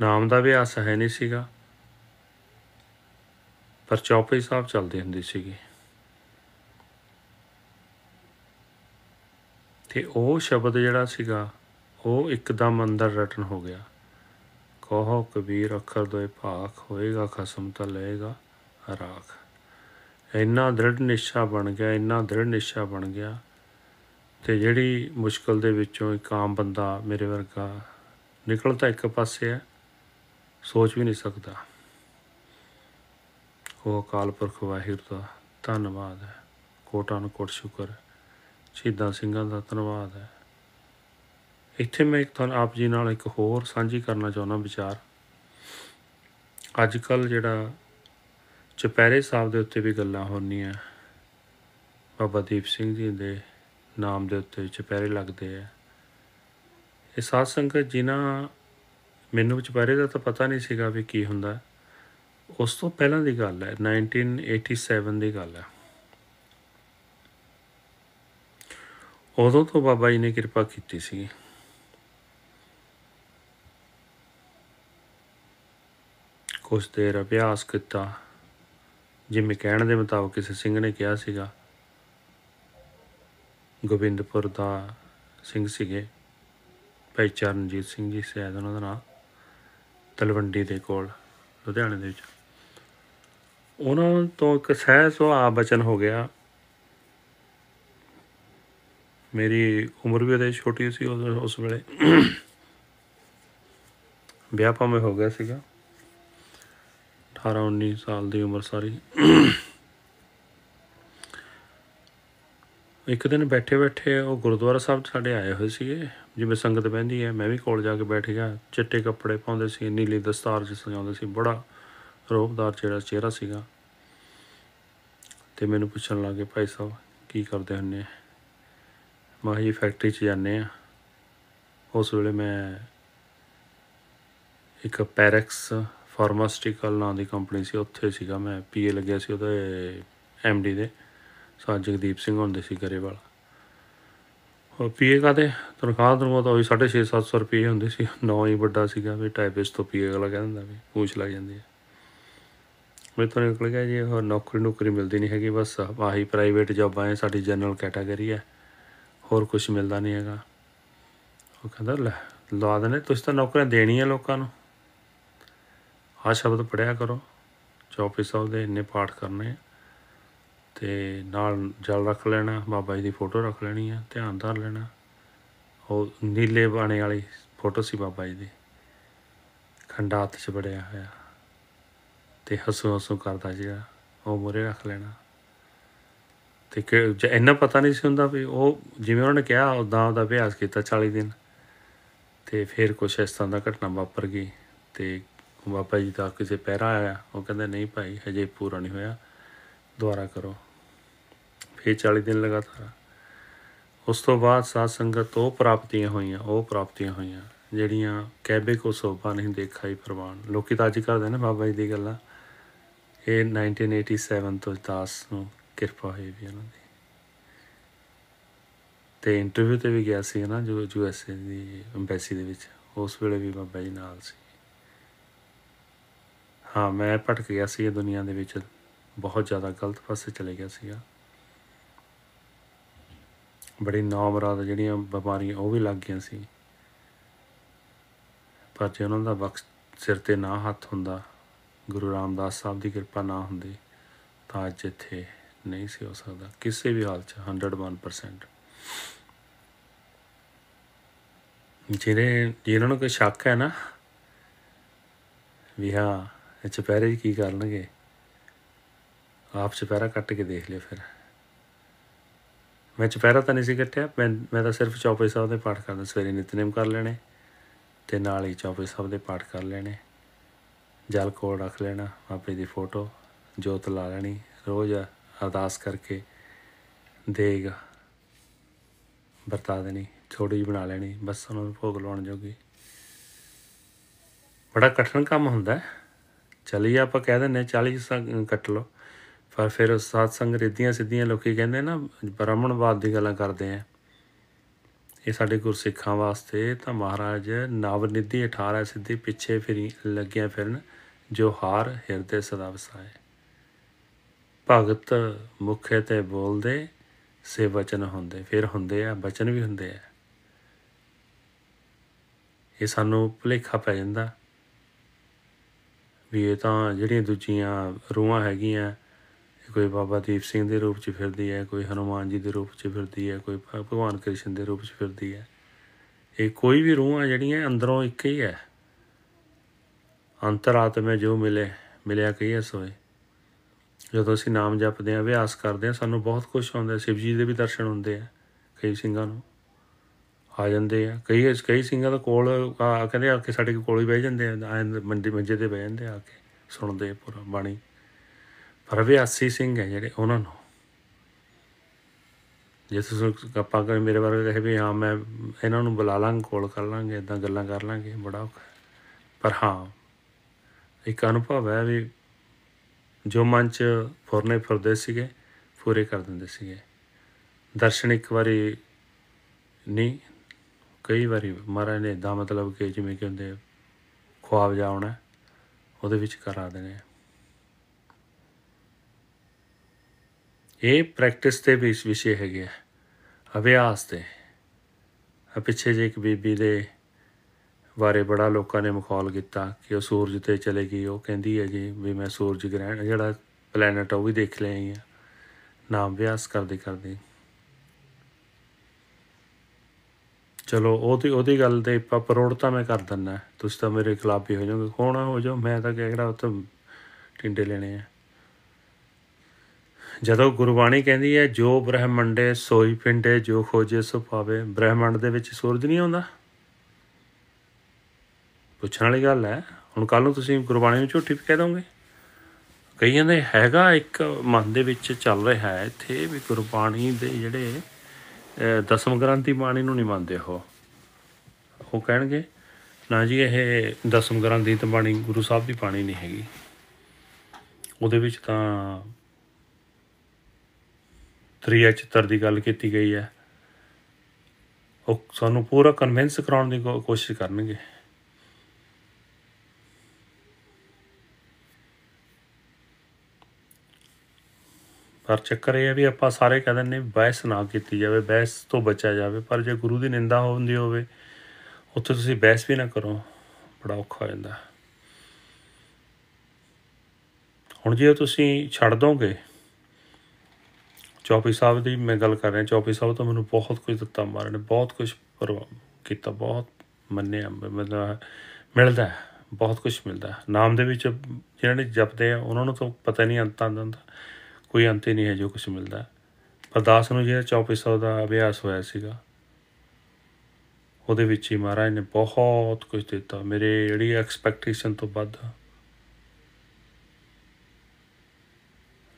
ਨਾਮ ਦਾ ਵਿਆਸ ਹੈ ਨਹੀਂ ਸੀਗਾ ਪਰ ਚੌਪਈ ਸਾਹਿਬ ਚੱਲਦੇ ਹੁੰਦੇ ਸੀਗੇ ਤੇ ਉਹ ਸ਼ਬਦ ਜਿਹੜਾ ਸੀਗਾ ਉਹ ਇੱਕਦਮ ਅੰਦਰ ਰਟਨ ਹੋ ਗਿਆ ਕਹੋ ਕਬੀਰ ਅਖਰ ਦੋਏ ਭਾਖ ਹੋਏਗਾ ਖਸਮ ਤਾਂ ਲਏਗਾ ਰਾਖ ਇੰਨਾ ਦ੍ਰਿੜ ਨਿਸ਼ਾ ਬਣ ਗਿਆ ਇੰਨਾ ਦ੍ਰਿੜ ਨਿਸ਼ਾ ਬਣ ਗਿਆ ਤੇ ਜਿਹੜੀ ਮੁਸ਼ਕਲ ਦੇ ਵਿੱਚੋਂ ਇੱਕ ਆਮ ਬੰਦਾ ਮੇਰੇ ਵਰਗਾ ਨਿਕਲ ਤਾਂ ਇੱਕ ਪਾਸੇ ਹੈ ਸੋਚ ਵੀ ਨਹੀਂ ਸਕਦਾ ਉਹ ਕਾਲਪੁਰਖ ਪੁਰਖ ਵਾਹਿਗੁਰੂ ਦਾ ਧੰਨਵਾਦ ਹੈ ਨੂੰ ਕੋਟ ਸ਼ੁਕਰ ਸ਼ਹੀਦਾਂ ਸਿੰਘਾਂ ਦਾ ਧੰਨਵਾਦ ਹੈ ਇੱਥੇ ਮੈਂ ਇੱਕ ਤੁਹਾਨੂੰ ਆਪ ਜੀ ਨਾਲ ਇੱਕ ਹੋਰ ਸਾਂਝੀ ਕਰਨਾ ਚਾਹੁੰਦਾ ਵਿਚਾਰ ਅੱਜ ਕੱਲ ਜਿਹੜਾ ਚਪੈਰੇ ਸਾਹਿਬ ਦੇ ਉੱਤੇ ਵੀ ਗੱਲਾਂ ਹੋਣੀਆਂ ਬਾਬਾ ਦੀਪ ਸਿੰਘ ਜੀ ਦੇ ਨਾਮ ਦੇ ਉੱਤੇ ਚਪੈਰੇ ਲੱਗਦੇ ਆ ਇਹ ਸਾਧ ਸੰਗਤ ਜਿਨ੍ਹਾਂ ਮੈਨੂੰ ਚਪੈਰੇ ਦਾ ਤਾਂ ਪਤਾ ਨਹੀਂ ਸੀਗਾ ਵੀ ਕੀ ਹੁੰਦਾ ਉਸ ਤੋਂ ਪਹਿਲਾਂ ਦੀ ਗੱਲ ਹੈ 1987 ਦੀ ਗੱਲ ਹੈ ਉਦੋਂ ਤੋਂ ਬਾਬਾ ਜੀ ਨੇ ਕਿਰਪਾ ਕੀਤੀ ਸੀ ਕੁਝ ਦੇਰ ਅਭਿਆਸ ਕੀਤਾ ਜਿਵੇਂ ਕਹਿਣ ਦੇ ਮੁਤਾਬਕ ਕਿਸੇ ਸਿੰਘ ਨੇ ਕਿਹਾ ਸੀਗਾ ਗੋਬਿੰਦਪੁਰ ਦਾ ਸਿੰਘ ਸੀਗੇ ਭਾਈ ਚਰਨਜੀਤ ਸਿੰਘ ਜੀ ਸ਼ਾਇਦ ਉਹਨਾਂ ਦਾ ਨਾਮ ਤਲਵੰਡੀ ਦੇ ਕੋਲ ਲੁਧਿਆਣੇ ਦੇ ਵਿੱਚ ਉਹਨਾਂ ਤੋਂ ਇੱਕ ਸਹਿ ਸੁਭਾਅ ਬਚਨ ਹੋ ਗਿਆ ਮੇਰੀ ਉਮਰ ਵੀ ਉਹਦੇ ਛੋਟੀ ਸੀ ਉਸ ਵੇਲੇ ਵਿਆਹ ਭਾਵੇਂ ਹੋ ਗਿਆ ਸੀਗਾ 18 19 ਸਾਲ ਦੀ ਉਮਰ ਸਾਰੀ ਇੱਕ ਦਿਨ ਬੈਠੇ ਬੈਠੇ ਉਹ ਗੁਰਦੁਆਰਾ ਸਾਹਿਬ ਸਾਡੇ ਆਏ ਹੋਏ ਸੀਗੇ ਜਿਵੇਂ ਸੰਗਤ ਬੈੰਦੀ ਹੈ ਮੈਂ ਵੀ ਕੋਲ ਜਾ ਕੇ ਬੈਠ ਗਿਆ ਚਿੱਟੇ ਕੱਪੜੇ ਪਾਉਂਦੇ ਸੀ ਨੀਲੀ ਦਸਤਾਰ ਜਿਸ ਸਜਾਉਂਦੇ ਸੀ ਬੜਾ ਰੋਬਦਾਰ ਚਿਹਰਾ ਚਿਹਰਾ ਸੀਗਾ ਤੇ ਮੈਨੂੰ ਪੁੱਛਣ ਲੱਗੇ ਭਾਈ ਸਾਹਿਬ ਕੀ ਕਰਦੇ ਹੁੰਨੇ ਆ ਮਾਹੀ ਫੈਕਟਰੀ 'ਚ ਜਾਂਦੇ ਆ ਉਸ ਵੇਲੇ ਮੈਂ ਇੱਕ ਪੈਰੈਕਸ ਫਾਰਮਾਸਟੀਕਲ ਨਾਂ ਦੀ ਕੰਪਨੀ ਸੀ ਉੱਥੇ ਸੀਗਾ ਮੈਂ ਪੀਏ ਲੱਗਿਆ ਸੀ ਉਹਦੇ ਐਮਡੀ ਦੇ ਸਾਹ ਜਗਦੀਪ ਸਿੰਘ ਹੁੰਦੇ ਸੀ ਗਰੇਵਾਲ ਹੋਰ ਪੀਏ ਕਾਤੇ ਤਨਖਾਹ ਤਨਖਾਹ ਤਾਂ ਉਹੀ 6.5 700 ਰੁਪਏ ਹੁੰਦੇ ਸੀ ਨੌ ਹੀ ਵੱਡਾ ਸੀਗਾ ਵੀ ਟਾਈਪਿਸ ਤੋਂ ਪੀਏ ਅਗਲਾ ਕਹਿੰਦਾ ਵੀ ਪੂਛ ਲੱਗ ਜਾਂਦੀ ਹੈ ਮੈਂ ਤਾਂ ਨਿਕਲ ਗਿਆ ਜੀ ਹੋਰ ਨੌਕਰੀ ਨੌਕਰੀ ਮਿਲਦੀ ਨਹੀਂ ਹੈਗੀ ਬਸ ਆਹੀ ਪ੍ਰਾਈਵੇਟ ਜੌਬਾਂ ਹੈ ਸਾਡੀ ਜਨਰਲ ਕੈਟਾਗਰੀ ਹੈ ਹੋਰ ਕੁਝ ਮਿਲਦਾ ਨਹੀਂ ਹੈਗਾ ਉਹ ਕਹਿੰਦਾ ਲੈ ਲਵਾ ਦੇਣੇ ਤੁਸੀਂ ਤਾਂ ਨੌਕਰੀਆਂ ਦੇਣੀਆਂ ਲੋਕਾਂ ਨੂੰ ਆ ਸ਼ਬਦ ਪੜਿਆ ਕਰੋ ਚੌਪੀ ਸਾਹਿਬ ਦੇ ਇੰਨੇ ਪਾਠ ਕਰਨੇ ਤੇ ਨਾਲ ਜਲ ਰੱਖ ਲੈਣਾ ਬਾਬਾ ਜੀ ਦੀ ਫੋਟੋ ਰੱਖ ਲੈਣੀ ਆ ਧਿਆਨ ਧਰ ਲੈਣਾ ਉਹ ਨੀਲੇ ਬਾਣੇ ਵਾਲੀ ਫੋਟੋ ਸੀ ਬਾਬਾ ਜੀ ਦੀ ਖੰਡਾ ਹੱਥ 'ਚ ਬੜਿਆ ਹੋਇਆ ਤੇ ਹਸੂ ਹਸੂ ਕਰਦਾ ਜਿਹੜਾ ਉਹ ਮੋਰੇ ਰੱਖ ਲੈਣਾ ਤੇ ਕਿ ਜੇ ਇੰਨਾ ਪਤਾ ਨਹੀਂ ਸੀ ਹੁੰਦਾ ਵੀ ਉਹ ਜਿਵੇਂ ਉਹਨਾਂ ਨੇ ਕਿਹਾ ਉਦਾਂ ਉਹਦਾ ਅਭਿਆਸ ਕੀਤਾ 40 ਦਿਨ ਤੇ ਫਿਰ ਕੁਛ ਇਸ ਤਰ੍ਹਾਂ ਦਾ ਘਟਨਾ ਵਾਪਰ ਗਈ ਤੇ ਬਾਬਾ ਜੀ ਦਾ ਕਿਸੇ ਪਹਿਰਾ ਆਇਆ ਉਹ ਕਹਿੰਦਾ ਨਹੀਂ ਭਾਈ ਹਜੇ ਪੂਰਾ ਨਹੀਂ ਹੋਇਆ ਦੁਆਰਾ ਕਰੋ ਫਿਰ 40 ਦਿਨ ਲਗਾਤਾਰ ਉਸ ਤੋਂ ਬਾਅਦ ਸਾਧ ਸੰਗਤ ਤੋਂ ਪ੍ਰਾਪਤੀਆਂ ਹੋਈਆਂ ਉਹ ਪ੍ਰਾਪਤੀਆਂ ਹੋਈਆਂ ਜਿਹੜੀਆਂ ਕੈਬੇ ਕੋ ਸੋਭਾ ਨਹੀਂ ਦੇਖਾਈ ਪ੍ਰਵਾਨ ਲੋਕੀ ਤਾਂ ਅੱਜ ਕਰਦੇ ਨੇ ਬਾਬਾ ਜੀ ਦੀ ਗੱਲਾਂ ਇਹ 1987 ਤੋਂ 10 ਨੂੰ ਕਿਰਪਾ ਹੋਈ ਵੀ ਉਹਨਾਂ ਦੀ ਤੇ ਇੰਟਰਵਿਊ ਤੇ ਵੀ ਗਿਆ ਸੀ ਨਾ ਜਦੋਂ ਯੂ ਐਸ ਏ ਦੀ ਐਮਬੈਸੀ ਦੇ ਵਿੱਚ ਉਸ ਵੇਲੇ ਵੀ ਬਾਬਾ ਜੀ ਨਾਲ ਸੀ ਹਾਂ ਮੈਂ ਭਟਕ ਗਿਆ ਸੀ ਇਹ ਦੁਨੀਆ ਦੇ ਵਿੱਚ ਬਹੁਤ ਜ਼ਿਆਦਾ ਗਲਤ ਪਾਸੇ ਚਲੇ ਗਿਆ ਸੀਗਾ ਬੜੀ ਨੌਮਰਾਦ ਜਿਹੜੀਆਂ ਬਿਮਾਰੀਆਂ ਉਹ ਵੀ ਲੱਗ ਗਈਆਂ ਸੀ ਪਰ ਜੇ ਉਹਨਾਂ ਦਾ ਬਖਸ਼ ਸਿਰ ਤੇ ਨਾ ਹੱਥ ਹੁੰਦਾ ਗੁਰੂ ਰਾਮਦਾਸ ਸਾਹਿਬ ਦੀ ਕਿਰਪਾ ਨਾ ਹੁੰਦੀ ਤਾਂ ਅੱਜ ਇੱਥੇ ਨਹੀਂ ਸੀ ਹੋ ਸਕਦਾ ਕਿਸੇ ਵੀ ਹਾਲ 'ਚ 101% ਜਿਹੜੇ ਜਿਹਨਾਂ ਨੂੰ ਕੋਈ ਸ਼ੱਕ ਹੈ ਨਾ ਵੀ ਹਾਂ ਇਹ ਚਪੈਰੇ ਕੀ ਕਰਨਗੇ ਆਪ ਚਪੈਰਾ ਕੱਟ ਕੇ ਦੇਖ ਲਿਓ ਫਿਰ ਮੈਂ ਚਪੈਰਾ ਤਾਂ ਨਹੀਂ ਸੀ ਕੱਟਿਆ ਮੈਂ ਮੈਂ ਤਾਂ ਸਿਰਫ ਚੌਪੇ ਸਾਹਿਬ ਦੇ ਪਾਠ ਕਰਦਾ ਸਵੇਰੇ ਨਿਤਨੇਮ ਕਰ ਲੈਣੇ ਤੇ ਨਾਲ ਹੀ ਚੌਪੇ ਸਾਹਿਬ ਦੇ ਪਾਠ ਕਰ ਲੈਣੇ ਜਲ ਕੋਲ ਰੱਖ ਲੈਣਾ ਆਪੇ ਦੀ ਫੋਟੋ ਜੋਤ ਲਾ ਲੈਣੀ ਰੋਜ਼ ਅਰਦਾਸ ਕਰਕੇ ਦੇਗਾ ਵਰਤਾ ਦੇਣੀ ਥੋੜੀ ਬਣਾ ਲੈਣੀ ਬਸ ਉਹਨਾਂ ਨੂੰ ਭੋਗ ਲਾਉਣ ਜੋਗੀ ਬੜਾ ਕਠਿਨ ਕੰਮ ਹੁੰਦਾ ਹੈ ਚਲੀ ਆਪਾਂ ਕਹਿ ਦਿੰਨੇ 40 ਕੱਟ ਲਓ ਪਰ ਫਿਰ ਸਾਧ ਸੰਗ ਰਿੱਧੀਆਂ ਸਿੱਧੀਆਂ ਲੋਕੀ ਕਹਿੰਦੇ ਨਾ ਬ੍ਰਾਹਮਣਵਾਦ ਦੀ ਗੱਲਾਂ ਕਰਦੇ ਆ ਇਹ ਸਾਡੇ ਗੁਰਸਿੱਖਾਂ ਵਾਸਤੇ ਤਾਂ ਮਹਾਰਾਜ ਨਵਨਿਧੀ 18 ਸਿੱਧੀ ਪਿੱਛੇ ਫਿਰ ਲੱਗਿਆ ਫਿਰਨ ਜੋ ਹਾਰ ਹਿਰਦੇ ਸਦਾ ਵਸਾਏ ਭਗਤ ਮੁਖੇ ਤੇ ਬੋਲਦੇ ਸੇ ਵਚਨ ਹੁੰਦੇ ਫਿਰ ਹੁੰਦੇ ਆ ਵਚਨ ਵੀ ਹੁੰਦੇ ਆ ਇਹ ਸਾਨੂੰ ਭੁਲੇਖਾ ਪੈ ਜਾਂਦਾ ਵੀ ਇਹ ਤਾਂ ਜਿਹੜੀਆਂ ਦੂਜੀਆਂ ਰੂਹਾਂ ਹੈਗੀਆਂ ਕੋਈ ਬਾਬਾ ਦੀਪ ਸਿੰਘ ਦੇ ਰੂਪ 'ਚ ਫਿਰਦੀ ਹੈ ਕੋਈ ਹਨੂਮਾਨ ਜੀ ਦੇ ਰੂਪ 'ਚ ਫਿਰਦੀ ਹੈ ਕੋਈ ਭਗਵਾਨ ਕ੍ਰਿਸ਼ਨ ਦੇ ਰੂਪ 'ਚ ਫਿਰਦੀ ਹੈ ਇਹ ਕੋਈ ਵੀ ਰੂਹਾਂ ਜਿਹੜੀਆਂ ਅੰਦਰੋਂ ਇੱਕ ਹੀ ਹੈ ਅੰਤਰਾਤਮੇ ਜੋ ਮਿਲੇ ਮਿਲਿਆ ਕਹੀਏ ਸੋਏ ਜਦੋਂ ਅਸੀਂ ਨਾਮ ਜਪਦੇ ਆ ਅਭਿਆਸ ਕਰਦੇ ਆ ਸਾਨੂੰ ਬਹੁਤ ਖੁਸ਼ ਹੁੰਦਾ ਸ਼ਿਵ ਜੀ ਦੇ ਵੀ ਦਰਸ਼ਨ ਹੁੰਦੇ ਆ ਕਈ ਸਿੰਘਾਂ ਨੂੰ ਆ ਜਾਂਦੇ ਆ ਕਈ ਕਈ ਸਿੰਘਾਂ ਦਾ ਕੋਲ ਆ ਕਹਿੰਦੇ ਆ ਕਿ ਸਾਡੇ ਕੋਲ ਹੀ ਬਹਿ ਜਾਂਦੇ ਆ ਮੰਡੀ ਮੰਜੇ ਤੇ ਬਹਿ ਜਾਂਦੇ ਆ ਕੇ ਸੁਣਦੇ ਪੂਰਾ ਬਾਣੀ ਪਰ ਅਭਿਆਸੀ ਸਿੰਘ ਹੈ ਜਿਹੜੇ ਉਹਨਾਂ ਨੂੰ ਜੇ ਤੁਸੀਂ ਕਪਾ ਕਰ ਮੇਰੇ ਬਾਰੇ ਕਹੇ ਵੀ ਹਾਂ ਮੈਂ ਇਹਨਾਂ ਨੂੰ ਬੁਲਾ ਲਾਂਗਾ ਕੋਲ ਕਰ ਲਾਂਗੇ ਇਦਾਂ ਗੱਲਾਂ ਕਰ ਲਾਂਗੇ ਬੜਾ ਔਖਾ ਪਰ ਹਾਂ ਇੱਕ ਅਨੁਭਵ ਹੈ ਵੀ ਜੋ ਮਨ 'ਚ ਫੁਰਨੇ ਫਿਰਦੇ ਸੀਗੇ ਪੂਰੇ ਕਰ ਦਿੰਦੇ ਸੀਗੇ ਦਰਸ਼ਨ ਇੱਕ ਵਾਰੀ ਨਹੀਂ ਕਈ ਵਾਰੀ ਮਹਾਰਾਜ ਨੇ ਦਾ ਮਤਲਬ ਕਿ ਜਿਵੇਂ ਕਿ ਹੁੰਦੇ ਖੁਆਬ ਜਾਉਣਾ ਉਹਦੇ ਵਿੱਚ ਕਰਾ ਦੇਣੇ ਇਹ ਪ੍ਰੈਕਟਿਸ ਤੇ ਵੀ ਇਸ ਵਿਸ਼ੇ ਹੈਗੇ ਆ ਅਭਿਆਸ ਤੇ ਆ ਪਿੱਛੇ ਜੇ ਇੱਕ ਬੀਬੀ ਦੇ ਬਾਰੇ ਬੜਾ ਲੋਕਾਂ ਨੇ ਮਖੌਲ ਕੀਤਾ ਕਿ ਉਹ ਸੂਰਜ ਤੇ ਚਲੇ ਗਈ ਉਹ ਕਹਿੰਦੀ ਹੈ ਜੀ ਵੀ ਮੈਂ ਸੂਰਜ ਗ੍ਰਹਿਣ ਜਿਹੜਾ ਪਲੈਨਟ ਉਹ ਵੀ ਦੇਖ ਲਈ ਆ ਨਾਮ ਵਿਆਸ ਕਰਦੇ ਕਰਦੇ ਚਲੋ ਉਹਦੀ ਉਹਦੀ ਗੱਲ ਤੇ ਆਪਾਂ ਪਰੋੜ ਤਾਂ ਮੈਂ ਕਰ ਦਿੰਨਾ ਤੁਸੀਂ ਤਾਂ ਮੇਰੇ ਖਿਲਾਫ ਹੀ ਹੋ ਜਾਓਗੇ ਕੋਣਾ ਹੋ ਜਾਓ ਮੈਂ ਤਾਂ ਕਿਹੜਾ ਉਹ ਤਾਂ ਟਿੰਡੇ ਲੈਣੇ ਆ ਜਦੋਂ ਗੁਰਬਾਣੀ ਕਹਿੰਦੀ ਹੈ ਜੋ ਬ੍ਰਹਮੰਡੇ ਸੋਈ ਪਿੰਡੇ ਜੋ ਖੋਜੇ ਸੋ ਪਾਵੇ ਬ੍ਰਹਮੰਡ ਦੇ ਵਿੱਚ ਸੂਰਜ ਨਹੀਂ ਆਉਂਦਾ ਪੁੱਛਣ ਵਾਲੀ ਗੱਲ ਹੈ ਹੁਣ ਕੱਲ ਨੂੰ ਤੁਸੀਂ ਗੁਰਬਾਣੀ ਨੂੰ ਝੂਠੀ ਵੀ ਕਹਿ ਦੋਗੇ ਕਈ ਜਾਂਦੇ ਹੈਗਾ ਇੱਕ ਮਨ ਦੇ ਵਿੱਚ ਚੱਲ ਰਿਹਾ ਹੈ ਇੱਥੇ ਵੀ ਗੁਰਬਾਣੀ ਦੇ ਜਿਹੜੇ ਦਸਮ ਗ੍ਰੰਥੀ ਬਾਣੀ ਨੂੰ ਨਹੀਂ ਮੰਨਦੇ ਹੋ ਉਹ ਕਹਿਣਗੇ ਨਾ ਜੀ ਇਹ ਦਸਮ ਗ੍ਰੰਥੀ ਤੇ ਬਾਣੀ ਗੁਰੂ ਸਾਹਿਬ ਦੀ ਬਾਣੀ ਨਹੀਂ ਹੈਗੀ ਉਹਦੇ ਵਿੱਚ ਤਾਂ ਤ੍ਰਿਆ ਚਿੱਤਰ ਦੀ ਗੱਲ ਕੀਤੀ ਗਈ ਹੈ ਉਹ ਸਾਨੂੰ ਪੂਰਾ ਕਨਵਿੰਸ ਕਰਾਉਣ ਦੀ ਕੋਸ਼ਿਸ਼ ਕਰਨਗੇ ਪਰ ਚੱਕਰ ਇਹ ਹੈ ਵੀ ਆਪਾਂ ਸਾਰੇ ਕਹਿੰਦੇ ਦਿੰਨੇ ਬਹਿਸ ਨਾ ਕੀਤੀ ਜਾਵੇ ਬਹਿਸ ਤੋਂ ਬਚਿਆ ਜਾਵੇ ਪਰ ਜੇ ਗੁਰੂ ਦੀ ਨਿੰਦਾ ਹੁੰਦੀ ਹੋਵੇ ਉੱਥੇ ਤੁਸੀਂ ਬਹਿਸ ਵੀ ਨਾ ਕਰੋ ਬੜਾ ਔਖਾ ਹੋ ਜਾਂਦਾ ਹੁਣ ਜੇ ਤੁਸੀਂ ਛੱਡ ਦੋਗੇ ਚੌਪੀ ਸਾਹਿਬ ਦੀ ਮੈਂ ਗੱਲ ਕਰ ਰਿਹਾ ਚੌਪੀ ਸਾਹਿਬ ਤੋਂ ਮੈਨੂੰ ਬਹੁਤ ਕੁਝ ਦਿੱਤਾ ਮਾਰਨ ਨੇ ਬਹੁਤ ਕੁਝ ਕੀਤਾ ਬਹੁਤ ਮੰਨਿਆ ਮਤਲਬ ਮਿਲਦਾ ਬਹੁਤ ਕੁਝ ਮਿਲਦਾ ਨਾਮ ਦੇ ਵਿੱਚ ਜਿਹਨਾਂ ਨੇ ਜਪਦੇ ਆ ਉਹਨਾਂ ਨੂੰ ਤਾਂ ਪਤਾ ਨਹੀਂ ਅੰਤਾਂ ਦਾ ਕੋਈ ਅੰਤ ਹੀ ਨਹੀਂ ਹੈ ਜੋ ਕੁਝ ਮਿਲਦਾ ਪਰ ਦਾਸ ਨੂੰ ਜਿਹੜਾ 2400 ਦਾ ਅਭਿਆਸ ਹੋਇਆ ਸੀਗਾ ਉਹਦੇ ਵਿੱਚ ਹੀ ਮਹਾਰਾਜ ਨੇ ਬਹੁਤ ਕੁਝ ਦਿੱਤਾ ਮੇਰੇ ਜਿਹੜੀ ਐਕਸਪੈਕਟੇਸ਼ਨ ਤੋਂ ਵੱਧ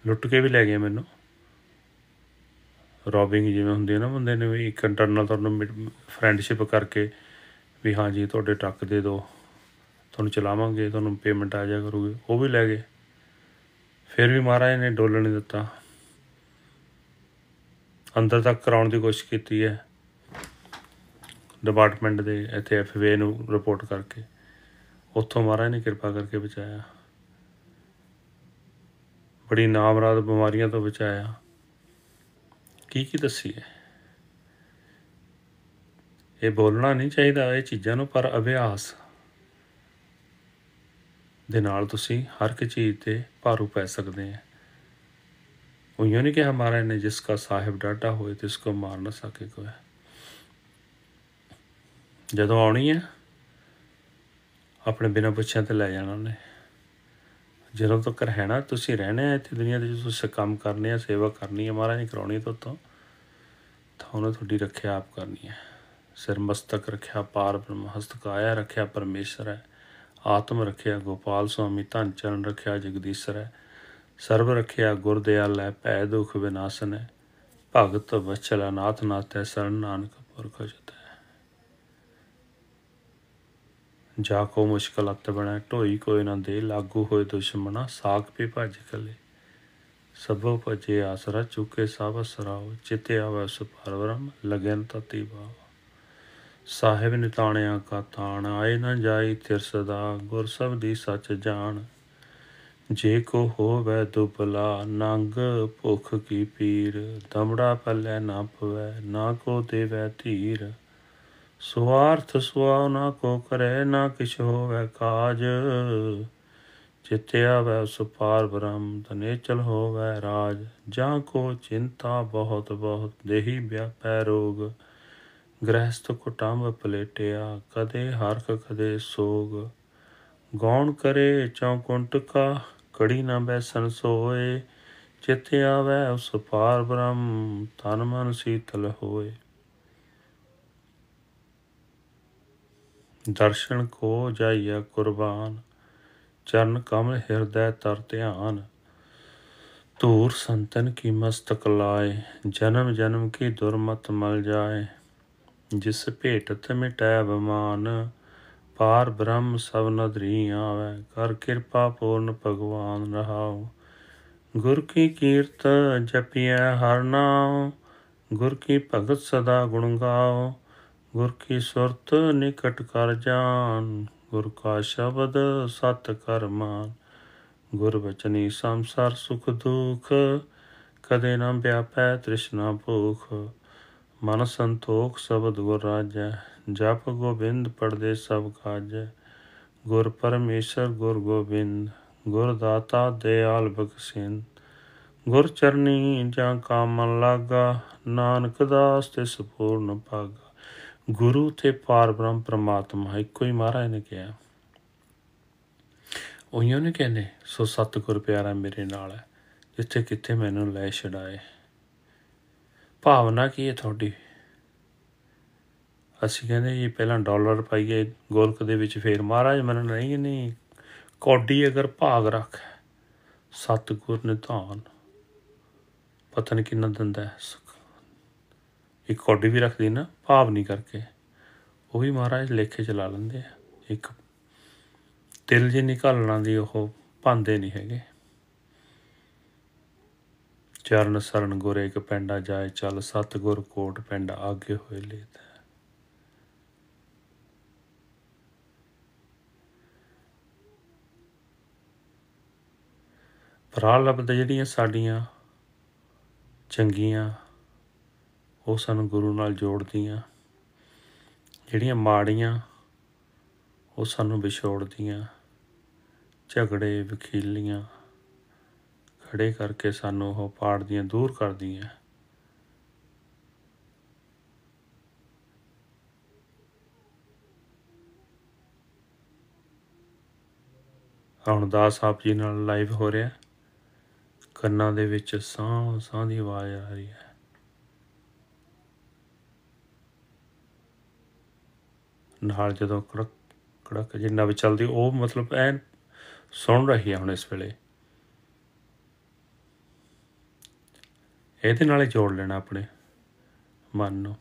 ਲੁੱਟ ਕੇ ਵੀ ਲੈ ਗਏ ਮੈਨੂੰ ਰੋਬਿੰਗ ਜਿਵੇਂ ਹੁੰਦੀ ਹੈ ਨਾ ਬੰਦੇ ਨੇ ਵੀ ਇੱਕ ਇੰਟਰਨਲ ਤੁਹਾਨੂੰ ਫਰੈਂਡਸ਼ਿਪ ਕਰਕੇ ਵੀ ਹਾਂ ਜੀ ਤੁਹਾਡੇ ਟੱਕ ਦੇ ਦੋ ਤੁਹਾਨੂੰ ਚਲਾਵਾਂਗੇ ਤੁਹਾਨੂੰ ਪੇਮੈਂਟ ਆ ਜਾ ਕਰੂਗੇ ਉਹ ਵੀ ਲੈ ਗਏ ਫਿਰ ਵੀ ਮਹਾਰਾਜ ਨੇ ਡੋਲਣ ਨਹੀਂ ਦਿੱਤਾ ਅੰਦਰ ਤੱਕ ਕਰਾਉਣ ਦੀ ਕੋਸ਼ਿਸ਼ ਕੀਤੀ ਹੈ ਡਿਪਾਰਟਮੈਂਟ ਦੇ ਇੱਥੇ ਐਫਵੇ ਨੂੰ ਰਿਪੋਰਟ ਕਰਕੇ ਉੱਥੋਂ ਮਹਾਰਾਜ ਨੇ ਕਿਰਪਾ ਕਰਕੇ ਬਚਾਇਆ ਬੜੀ ਨਾਮਰਾਦ ਬਿਮਾਰੀਆਂ ਤੋਂ ਬਚਾਇਆ ਕੀ ਕੀ ਦੱਸੀ ਹੈ ਇਹ ਬੋਲਣਾ ਨਹੀਂ ਚਾਹੀਦਾ ਇਹ ਚੀਜ਼ਾਂ ਨੂੰ ਪਰ ਅਭਿਆਸ ਦੇ ਨਾਲ ਤੁਸੀਂ ਹਰ ਇੱਕ ਚੀਜ਼ ਤੇ ਭਾਰੂ ਪੈ ਸਕਦੇ ਹੋ ਉਹ ਨਹੀਂ ਕਿ ਹਮਾਰਾ ਨੇ ਜਿਸ ਦਾ ਸਾਹਿਬ ਡਾਟਾ ਹੋਏ ਤੇ ਇਸ ਕੋ ਮਾਰ ਨਾ ਸਕੇ ਕੋਈ ਜਦੋਂ ਆਉਣੀ ਹੈ ਆਪਣੇ ਬਿਨਾ ਪੁੱਛਿਆ ਤੇ ਲੈ ਜਾਣਾ ਉਹਨੇ ਜਦੋਂ ਤੱਕ ਰਹਿਣਾ ਤੁਸੀਂ ਰਹਿਣਾ ਹੈ ਇੱਥੇ ਦੁਨੀਆ ਦੇ ਜੇ ਤੁਸੀਂ ਕੰਮ ਕਰਨੇ ਆ ਸੇਵਾ ਕਰਨੀ ਹੈ ਮਹਾਰਾਜ ਨੇ ਕਰਾਉਣੀ ਤੋਂ ਤੋਂ ਤੁਹਾਨੂੰ ਤੁਹਾਡੀ ਰੱਖਿਆ ਆਪ ਕਰਨੀ ਹੈ ਸਿਰ ਮਸਤਕ ਰੱਖਿਆ ਪਾਰ ਬ੍ਰਹਮ ਹਸਤ ਕਾਇਆ ਰੱਖਿਆ ਪਰਮੇਸ਼ਰ ਹੈ ਆਤਮ ਰੱਖਿਆ ਗੋਪਾਲ ਸੁਆਮੀ ਧੰਨ ਚਰਨ ਰੱਖਿਆ ਜਗਦੀਸ਼ਰ ਸਰਬ ਰੱਖਿਆ ਗੁਰਦਿਆਲ ਹੈ ਪੈ ਦੁਖ ਵਿਨਾਸ਼ਨ ਹੈ ਭਗਤ ਵਚਲਾ ਨਾਥ ਨਾਥੈ ਸਰਨ ਨਾਨਕ ਪੁਰਖ ਜਤੈ ਜਾ ਕੋ ਮੁਸ਼ਕਲ ਅਤ ਬਣੈ ਢੋਈ ਕੋਈ ਨਾ ਦੇ ਲਾਗੂ ਹੋਏ ਦੁਸ਼ਮਣਾ ਸਾਖ ਪੇ ਭਜ ਕਲੇ ਸਭੋ ਭਜੇ ਆਸਰਾ ਚੁਕੇ ਸਭ ਸਰਾਉ ਚਿਤੇ ਆਵੈ ਸੁ ਪਰਵਰਮ ਲਗਨ ਤਤੀ ਬਾਵ ਸਾਹਿਬ ਨਿਤਾਣਿਆ ਕਾ ਤਾਣ ਆਏ ਨਾ ਜਾਈ ਤਿਰ ਸਦਾ ਗੁਰ ਸਭ ਦੀ ਸੱਚ ਜਾਣ ਜੇ ਕੋ ਹੋਵੇ ਦੁਪਲਾ ਨੰਗ ਭੁਖ ਕੀ ਪੀਰ ਦਮੜਾ ਪੱਲੇ ਨਾ ਪਵੇ ਨਾ ਕੋ ਦੇਵੇ ਧੀਰ ਸੁਆਰਥ ਸੁਆਉ ਨਾ ਕੋ ਕਰੇ ਨਾ ਕਿਛ ਹੋਵੇ ਕਾਜ ਚਿਤਿਆ ਵੈ ਸੁਪਾਰ ਬ੍ਰਹਮ ਤਨੇ ਚਲ ਹੋਵੇ ਰਾਜ ਜਾਂ ਕੋ ਚਿੰਤਾ ਬਹੁਤ ਬਹੁਤ ਦੇਹੀ ਵਿਆਪੈ ਰੋਗ ਗ੍ਰਹਿਸਥ ਕੁਟੰਬ ਪਲੇਟਿਆ ਕਦੇ ਹਰਖ ਕਦੇ ਸੋਗ ਗੌਣ ਕਰੇ ਚੌਕੁੰਟਕਾ ਕੜੀ ਨਾ ਬੈਸਨ ਸੋਏ ਚਿਤ ਆਵੇ ਉਸ ਪਾਰ ਬ੍ਰਹਮ ਤਨ ਮਨ ਸੀਤਲ ਹੋਏ ਦਰਸ਼ਨ ਕੋ ਜਾਈਆ ਕੁਰਬਾਨ ਚਰਨ ਕਮਲ ਹਿਰਦੈ ਤਰ ਧਿਆਨ ਤੂਰ ਸੰਤਨ ਕੀ ਮਸਤਕ ਲਾਏ ਜਨਮ ਜਨਮ ਕੀ ਦੁਰਮਤ ਮਲ ਜਾਏ ਜਿਸ ਭੇਟ ਤੇ ਮਿਟੈ ਬਮਾਨ ਪਾਰ ਬ੍ਰਹਮ ਸਭ ਨਦਰੀ ਆਵੇ ਕਰ ਕਿਰਪਾ ਪੂਰਨ ਭਗਵਾਨ ਰਹਾਉ ਗੁਰ ਕੀ ਕੀਰਤ ਜਪਿਐ ਹਰ ਨਾਮ ਗੁਰ ਕੀ ਭਗਤ ਸਦਾ ਗੁਣ ਗਾਉ ਗੁਰ ਕੀ ਸੁਰਤ ਨਿਕਟ ਕਰ ਜਾਨ ਗੁਰ ਕਾ ਸ਼ਬਦ ਸਤ ਕਰਮਾਨ ਗੁਰ ਬਚਨੀ ਸੰਸਾਰ ਸੁਖ ਦੁਖ ਕਦੇ ਨਾ ਵਿਆਪੈ ਤ੍ਰਿਸ਼ਨਾ ਭੂਖ ਮਨ ਸੰਤੋਖ ਸਬਦ ਗੁਰ ਰਾਜ ਜਪ ਗੋਬਿੰਦ ਪੜਦੇ ਸਭ ਕਾਜ ਗੁਰ ਪਰਮੇਸ਼ਰ ਗੁਰ ਗੋਬਿੰਦ ਗੁਰ ਦਾਤਾ ਦਿਆਲ ਬਖਸ਼ਿਨ ਗੁਰ ਚਰਨੀ ਜਾਂ ਕਾਮਨ ਲਾਗਾ ਨਾਨਕ ਦਾਸ ਤੇ ਸਪੂਰਨ ਪਾਗ ਗੁਰੂ ਤੇ ਪਾਰਬ੍ਰਹਮ ਪ੍ਰਮਾਤਮਾ ਇੱਕੋ ਹੀ ਮਹਾਰਾਜ ਨੇ ਕਿਹਾ ਉਹ ਯੋਨੇ ਕਹਿੰਦੇ ਸੋ ਸਤਿਗੁਰ ਪਿਆਰਾ ਮੇਰੇ ਨਾਲ ਹੈ ਜਿੱਥੇ ਕਿੱਥੇ ਮੈਨੂੰ ਲੈ ਛਡਾਏ ਭਾਵਨਾ ਕੀ ਹੈ ਤੁਹਾਡੀ ਅਸੀਂ ਕਹਿੰਦੇ ਜੀ ਪਹਿਲਾਂ ਡਾਲਰ ਪਾਈਏ ਗੋਲਕ ਦੇ ਵਿੱਚ ਫੇਰ ਮਹਾਰਾਜ ਮੰਨ ਨਹੀਂ ਨਹੀਂ ਕੋਡੀ ਅਗਰ ਭਾਗ ਰੱਖ ਸਤਗੁਰ ਨਿਧਾਨ ਪਤਨ ਕਿੰਨਾ ਦਿੰਦਾ ਹੈ ਇੱਕ ਕੋਡੀ ਵੀ ਰੱਖਦੀ ਨਾ ਭਾਵ ਨਹੀਂ ਕਰਕੇ ਉਹ ਵੀ ਮਹਾਰਾਜ ਲੇਖੇ ਚਲਾ ਲੈਂਦੇ ਆ ਇੱਕ ਤਿਲ ਜੇ ਨਿਕਾਲਣਾ ਦੀ ਉਹ ਪਾਉਂਦੇ ਨਹੀਂ ਹੈਗੇ ਚਰਨ ਸਰਨ ਗੁਰੇ ਇੱਕ ਪੈਂਡਾ ਜਾਏ ਚੱਲ ਸਤ ਗੁਰ ਕੋਟ ਪਿੰਡ ਆਗੇ ਹੋਏ ਲੇਤ ਦੇ ਜਿਹੜੀਆਂ ਸਾਡੀਆਂ ਚੰਗੀਆਂ ਉਹ ਸਾਨੂੰ ਗੁਰੂ ਨਾਲ ਜੋੜਦੀਆਂ ਜਿਹੜੀਆਂ ਮਾੜੀਆਂ ਉਹ ਸਾਨੂੰ ਵਿਛੋੜਦੀਆਂ ਝਗੜੇ ਵਕੀਲੀਆਂ ਖੜੇ ਕਰਕੇ ਸਾਨੂੰ ਉਹ ਪਾੜ ਦੀਆਂ ਦੂਰ ਕਰਦੀਆਂ ਹੁਣ ਦਾਸ ਸਾਹਿਬ ਜੀ ਨਾਲ ਲਾਈਵ ਹੋ ਰਿਹਾ ਕੰਨਾਂ ਦੇ ਵਿੱਚ ਸਾਹ ਸਾਹ ਦੀ ਆਵਾਜ਼ ਆ ਰਹੀ ਹੈ ਨਾਲ ਜਦੋਂ ਕੜਕ ਕੜਕ ਜਿੰਨਾ ਵੀ ਚੱਲਦੀ ਉਹ ਮਤਲਬ ਐਨ ਸੁਣ ਰਹੀ ਹੈ ਹੁਣ ਇਸ ਵੇਲੇ ਇਹਦੇ ਨਾਲੇ ਜੋੜ ਲੈਣਾ ਆਪਣੇ ਮਨ ਨੂੰ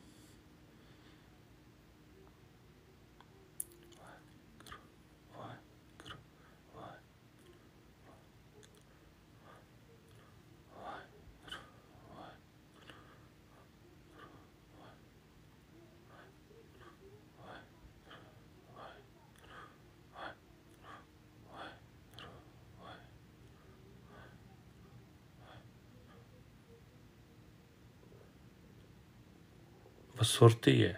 ਸੁਰਤੀ ਹੈ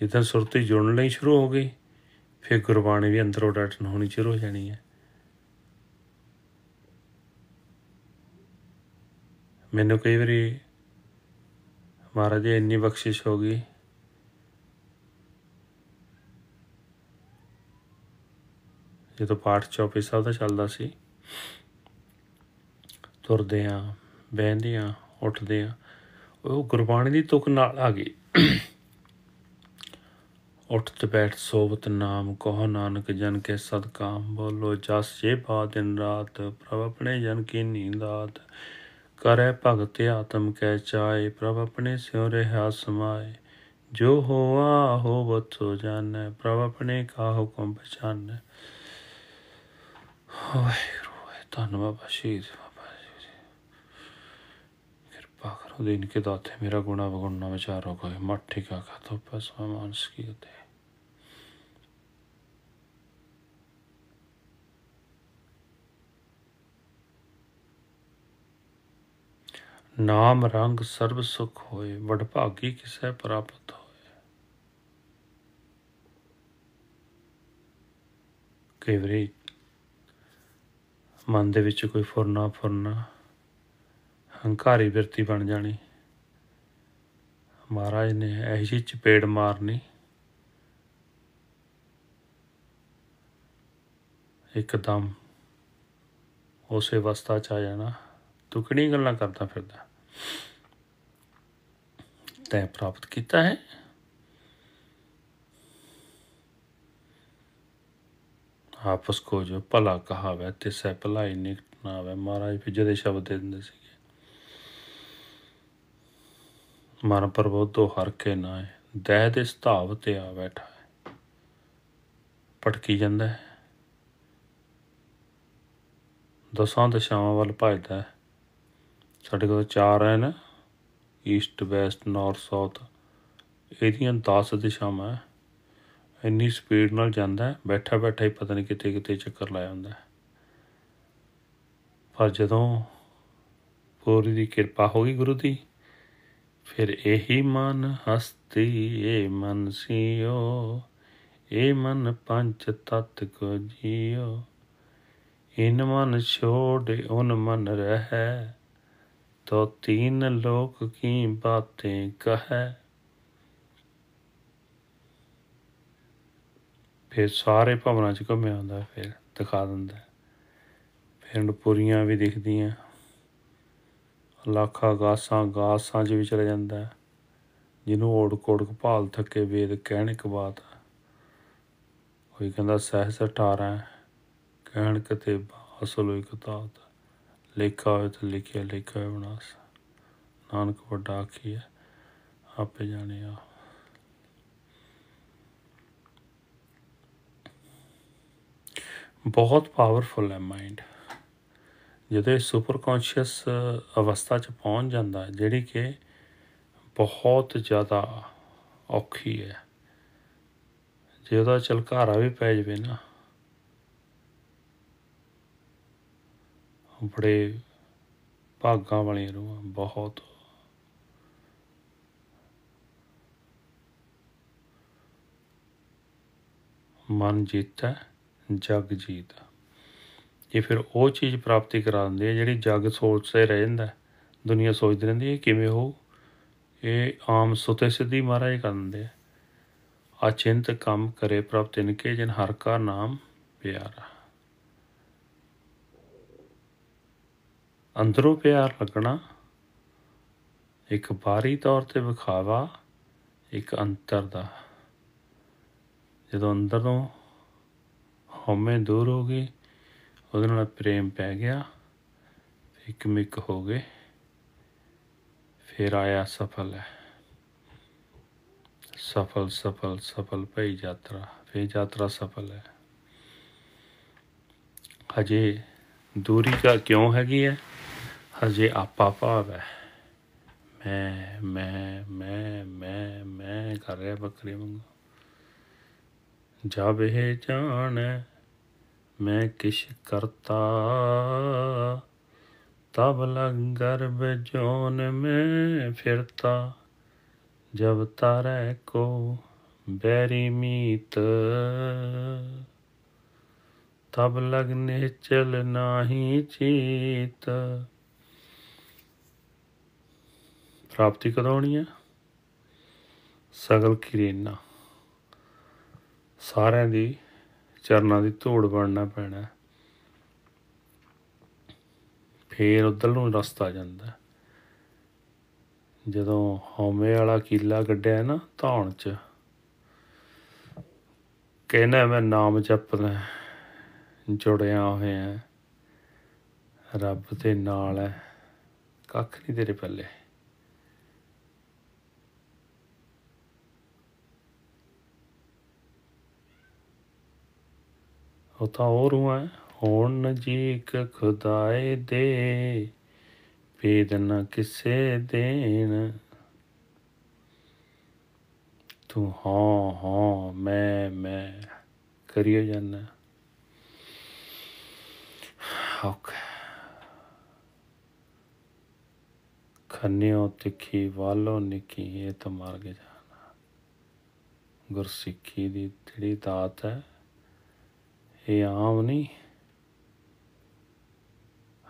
ਜਿੱਦਾਂ ਸੁਰਤੀ ਜੁੜਨ ਲਈ ਸ਼ੁਰੂ ਹੋ ਗਈ ਫਿਰ ਗੁਰਬਾਣੀ ਵੀ ਅੰਦਰੋਂ ਡਟਣ ਹੋਣੀ ਸ਼ੁਰੂ ਹੋ ਜਾਣੀ ਹੈ ਮੈਨੂੰ ਕਈ ਵਾਰੀ ਮਹਾਰਾਜ ਜੀ ਇੰਨੀ ਬਖਸ਼ਿਸ਼ ਹੋ ਗਈ ਜਦੋਂ ਪਾਠ ਚੌਪੇ ਸਾਹਿਬ ਦਾ ਚੱਲਦਾ ਸੀ ਤੁਰਦੇ ਆ ਬਹਿੰਦੇ ਆ ਉੱਠਦੇ ਆ ਉਹ ਗੁਰਬਾਣੀ ਦੀ ਤੁਕ ਨਾਲ ਆ ਗਈ ਤੇ ਬੈਠ ਸੋਵਤ ਨਾਮ ਕਹੋ ਨਾਨਕ ਜਨ ਕੇ ਸਦਕਾਮ ਬੋਲੋ ਜਸ ਜੇ ਪਾ ਦਿਨ ਰਾਤ ਪ੍ਰਭ ਆਪਣੇ ਜਨ ਕੀ ਨੀਂਦਾਤ ਕਰੈ ਭਗਤ ਆਤਮ ਕੈ ਚਾਏ ਪ੍ਰਭ ਆਪਣੇ ਸਿਉ ਰਹਾ ਸਮਾਏ ਜੋ ਹੋਆ ਹੋਵਤ ਸੋ ਜਾਣੈ ਪ੍ਰਭ ਆਪਣੇ ਕਾ ਹੁਕਮ ਪਛਾਨੈ ਹੋਏ ਰੋਏ ਧੰਨਵਾਦ ਬਸ਼ੀਰ దీనికి దాతే మీరా గుణ అవగుణ విచారో కోయి మట్టి కాక తప్ప స్వమానసికి గతే ਨਾਮ ਰੰਗ ਸਰਬ ਸੁਖ ਹੋਏ ਵਡ ਭਾਗੀ ਕਿਸੈ ਪ੍ਰਾਪਤ ਹੋਏ ਕਈ ਮਨ ਦੇ ਵਿੱਚ ਕੋਈ ਫੁਰਨਾ ਫੁਰਨਾ ਹੰਕਾਰੀ ਵਰਤੀ ਬਣ ਜਾਣੀ ਮਹਾਰਾਜ ਨੇ ਐਸੀ ਚਪੇੜ ਮਾਰਨੀ ਇੱਕਦਮ ਉਸੇ ਅਵਸਥਾ ਚ ਆ ਜਾਣਾ ਤੂੰ ਗੱਲਾਂ ਕਰਦਾ ਫਿਰਦਾ ਤੈ ਪ੍ਰਾਪਤ ਕੀਤਾ ਹੈ ਆਪਸ ਕੋ ਜੋ ਭਲਾ ਕਹਾਵੇ ਸੈ ਭਲਾਈ ਨਿਕਟ ਨਾ ਆਵੇ ਮਹਾਰਾਜ ਫਿਰ ਜਿਹੜੇ ਸ਼ਬਦ ਦਿੰਦੇ ਸੀ ਮਨ ਤੋਂ ਹਰ ਕੇ ਨਾ ਹੈ ਦਹਿ ਦੇ ਸਤਾਵ ਤੇ ਆ ਬੈਠਾ ਹੈ ਪਟਕੀ ਜਾਂਦਾ ਹੈ ਦਸਾਂ ਦਿਸ਼ਾਵਾਂ ਵੱਲ ਭਜਦਾ ਹੈ ਸਾਡੇ ਕੋਲ ਚਾਰ ਹੈ ਨਾ ਈਸਟ ਵੈਸਟ ਨਾਰਥ ਸਾਊਥ ਇਹਦੀਆਂ 10 ਦਿਸ਼ਾਵਾਂ ਹੈ ਇੰਨੀ ਸਪੀਡ ਨਾਲ ਜਾਂਦਾ ਬੈਠਾ ਬੈਠਾ ਹੀ ਪਤਾ ਨਹੀਂ ਕਿਤੇ ਕਿਤੇ ਚੱਕਰ ਲਾਇਆ ਹੁੰਦਾ ਪਰ ਜਦੋਂ ਪੂਰੀ ਦੀ ਕਿਰਪਾ ਹੋ ਗਈ ਗੁਰੂ ਦੀ ਫਿਰ ਇਹੀ ਮਨ ਹਸਤੀ ਏ ਮਨ ਸਿਓ ਏ ਮਨ ਪੰਜ ਤਤ ਕੋ ਜੀਓ ਇਨ ਮਨ ਛੋੜ ਉਨ ਮਨ ਰਹੈ ਤੋ ਤੀਨ ਲੋਕ ਕੀ ਬਾਤੇ ਕਹੈ ਫਿਰ ਸਾਰੇ ਭਵਨਾਂ ਚ ਘੁੰਮਿਆ ਹੁੰਦਾ ਫਿਰ ਦਿਖਾ ਦਿੰਦਾ ਫਿਰ ਪੂਰੀਆਂ ਵੀ ਦਿਖਦੀਆਂ ਲੱਖਾਂ ਗਾਸਾਂ ਗਾਸਾਂ ਜਿ ਵੀ ਚਲੇ ਜਾਂਦਾ ਹੈ ਜਿਹਨੂੰ ਓੜ ਕੋੜ ਭਾਲ ਥੱਕੇ ਵੇਦ ਕਹਿਣ ਇੱਕ ਬਾਤ ਕੋਈ ਕਹਿੰਦਾ ਸਹਿਸ 18 ਕਹਿਣ ਕਿਤੇ ਅਸਲ ਹੋਈ ਕਤਾਤ ਲਿਖਾ ਹੋਇਆ ਤੇ ਲਿਖਿਆ ਲੇਖਾ ਬਣਾਸ ਨਾਨਕ ਵੱਡਾ ਆਖੀ ਹੈ ਆਪੇ ਜਾਣੇ ਆ ਬਹੁਤ ਪਾਵਰਫੁਲ ਹੈ ਮਾਈਂਡ ਜਦੋਂ ਇਹ ਸੁਪਰ ਕੌਂਸ਼ੀਅਸ ਅਵਸਥਾ 'ਚ ਪਹੁੰਚ ਜਾਂਦਾ ਹੈ ਜਿਹੜੀ ਕਿ ਬਹੁਤ ਜ਼ਿਆਦਾ ਔਖੀ ਹੈ ਜੇ ਉਹਦਾ ਚਲਕਾਰਾ ਵੀ ਪੈ ਜਵੇ ਨਾ ਬੜੇ ਭਾਗਾਂ ਵਾਲੀ ਰੂਹ ਬਹੁਤ ਮਨ ਜੀਤਾ ਜਗ ਜੀਤਾ ਇਹ ਫਿਰ ਉਹ ਚੀਜ਼ ਪ੍ਰਾਪਤੀ ਕਰਾ ਦਿੰਦੀ ਹੈ ਜਿਹੜੀ ਜਗ ਸੋਚਦੇ ਰਹਿ ਜਾਂਦਾ ਦੁਨੀਆ ਸੋਚਦੀ ਰਹਿੰਦੀ ਹੈ ਕਿਵੇਂ ਹੋ ਇਹ ਆਮ ਸੁਤੇ ਸਿੱਧੀ ਮਹਾਰਾਜ ਕਰ ਦਿੰਦੇ ਆ ਅਚਿੰਤ ਕੰਮ ਕਰੇ ਪ੍ਰਭ ਤਿਨ ਕੇ ਜਨ ਹਰ ਕਾ ਨਾਮ ਪਿਆਰਾ ਅੰਦਰੋਂ ਪਿਆਰ ਲੱਗਣਾ ਇੱਕ ਬਾਹਰੀ ਤੌਰ ਤੇ ਵਿਖਾਵਾ ਇੱਕ ਅੰਤਰ ਦਾ ਜਦੋਂ ਅੰਦਰੋਂ ਹਉਮੈ ਦੂਰ ਹੋ ਗਈ ਉਹਦੇ पै गया ਪੈ ਗਿਆ ਇੱਕ ਮਿਕ ਹੋ ਗਏ ਫਿਰ ਆਇਆ सफल सफल सफल पई यात्रा फिर यात्रा सफल है हजे दूरी का क्यों हैगी है हजे आपा भाव है मैं मैं मैं मैं मैं कर रहा बकरे वागू जब यह जान ਮੈਂ ਕਿਛ ਕਰਤਾ ਤਬ ਲਗ ਗਰਬ ਜੋਨ ਮੈਂ ਫਿਰਤਾ ਜਬ ਤਾਰੇ ਕੋ ਬੈਰੀ ਮੀਤ ਤਬ ਲਗਨੇ ਚਲ ਨਾਹੀ ਚੀਤ ਪ੍ਰਾਪਤੀ ਕਰਾਉਣੀ ਹੈ ਸਗਲ ਕਿਰੇਨਾ ਸਾਰਿਆਂ ਦੀ ਚਰਨਾਂ ਦੀ ਧੂੜ ਬਣਨਾ ਪੈਣਾ ਫੇਰ ਉਧਰ ਨੂੰ ਰਸਤਾ ਜਾਂਦਾ ਜਦੋਂ ਹੌਮੇ ਵਾਲਾ ਕੀਲਾ ਗੱਡਿਆ ਨਾ ਧੌਣ ਚ ਕਹਿੰਦਾ ਮੈਂ ਨਾਮ ਜਪਦਾ ਜੁੜਿਆ ਹੋਇਆ ਰੱਬ ਦੇ ਨਾਲ ਹੈ ਕੱਖ ਨਹੀਂ ਤੇਰੇ ਪੱਲੇ और है होन जीक खुदाए दे भेद न किसे देन तू हाँ हाँ मैं मैं करिए जाना ओके तिखी वालो निकी ये तो मार के जाना गुरसिखी दी तेरी दात है ਇਹ ਆਮ ਨਹੀਂ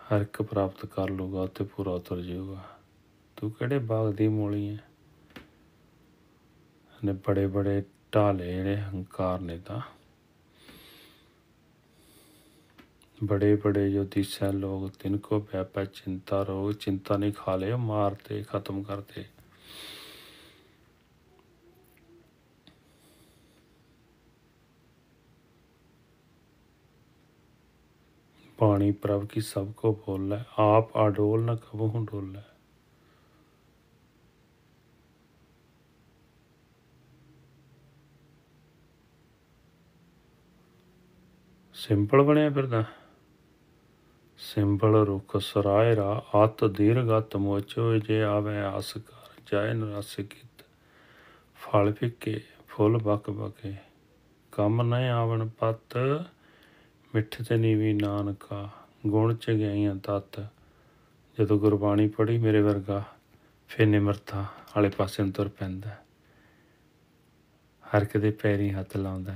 ਹਰ ਇੱਕ ਪ੍ਰਾਪਤ ਕਰ ਲੂਗਾ ਤੇ ਪੂਰਾ ਉਤਰ ਜਾਊਗਾ ਤੂੰ ਕਿਹੜੇ ਬਾਗ ਦੀ ਮੂਲੀ ਹੈ ਨੇ ਬੜੇ ਬੜੇ ਢਾਲੇ ਜਿਹੜੇ ਹੰਕਾਰ ਨੇ ਤਾਂ ਬੜੇ बड़े जो ਲੋਕ ਤਿੰਨ ਕੋ तिनको व्यापै चिंता ਚਿੰਤਾ चिंता नहीं खा ले मारते ਖਤਮ ਕਰਦੇ ਪਾਣੀ ਪ੍ਰਭ ਕੀ ਸਭ ਕੋ है ਆਪ ਆਡੋਲ ਨ ਕਬਹੁ ਡੋਲੈ ਸਿੰਪਲ ਬਣਿਆ ਫਿਰਦਾ ਸਿੰਪਲ ਰੁਖ ਸਰਾਇ ਰਾ ਅਤ ਦੀਰਘ ਮੋਚੋ ਜੇ ਆਵੇ ਆਸ ਕਰ ਜਾਇ ਨਰਸ ਕੀਤ ਫਲ ਫਿੱਕੇ ਫੁੱਲ ਬਕ ਬਕੇ ਕੰਮ ਨਹੀਂ ਆਵਣ ਪਤ ਮਿੱਠ ਤੇ ਨੀਵੀ ਨਾਨਕਾ ਗੁਣ ਗਈਆਂ ਤਤ ਜਦੋਂ ਗੁਰਬਾਣੀ ਪੜ੍ਹੀ ਮੇਰੇ ਵਰਗਾ ਫੇ ਨਿਮਰਤਾ ਵਾਲੇ ਪਾਸੇ ਨੂੰ ਤੁਰ ਪੈਂਦਾ ਹਰ ਕਦੇ ਪੈਰੀ ਹੱਥ ਲਾਉਂਦਾ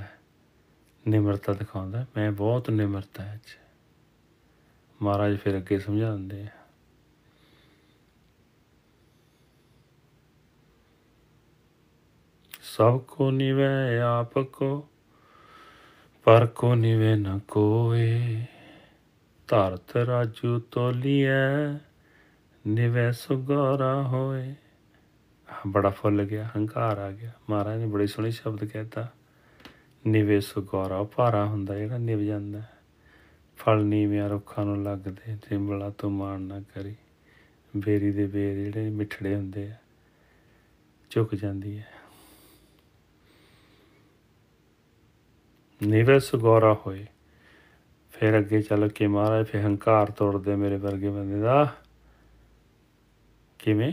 ਨਿਮਰਤਾ ਦਿਖਾਉਂਦਾ ਮੈਂ ਬਹੁਤ ਨਿਮਰਤਾ ਹੈ ਚ ਮਹਾਰਾਜ ਫਿਰ ਅੱਗੇ ਸਮਝਾਉਂਦੇ ਆ ਸਭ ਕੋ ਨਿਵੇ ਆਪ ਕੋ ਪਰ ਕੋ ਨਿਵੇ ਨ ਕੋਏ ਧਰਤ ਰਾਜੂ ਤੋਲੀਐ ਨਿਵੇ ਸੁਗਾਰਾ ਹੋਏ ਬੜਾ ਫੁੱਲ ਗਿਆ ਹੰਕਾਰ ਆ ਗਿਆ ਮਹਾਰਾਜ ਨੇ ਬੜੇ ਸੋਹਣੇ ਸ਼ਬਦ ਕਹਿਤਾ ਨਿਵੇ ਸੁਗਾਰਾ ਭਾਰਾ ਹੁੰਦਾ ਜਿਹੜਾ ਨਿਵ ਜਾਂਦਾ ਫਲ ਨੀਵੇਂ ਰੁੱਖਾਂ ਨੂੰ ਲੱਗਦੇ ਤੇ ਬਲਾ ਤੋਂ ਮਾਣ ਨਾ ਕਰੀ ਬੇਰੀ ਦੇ ਬੇਰ ਜਿਹੜੇ ਮਿੱਠੜੇ ਹੁੰਦੇ ਆ ਝੁਕ ਜਾਂਦੀ ਹੈ ਨਿਵੇ ਸੁਗੋਰਾ ਹੋਏ ਫਿਰ ਅੱਗੇ ਚੱਲ ਕੇ ਮਹਾਰਾਜ ਫਿਰ ਹੰਕਾਰ ਤੋੜਦੇ ਮੇਰੇ ਵਰਗੇ ਬੰਦੇ ਦਾ ਕਿਵੇਂ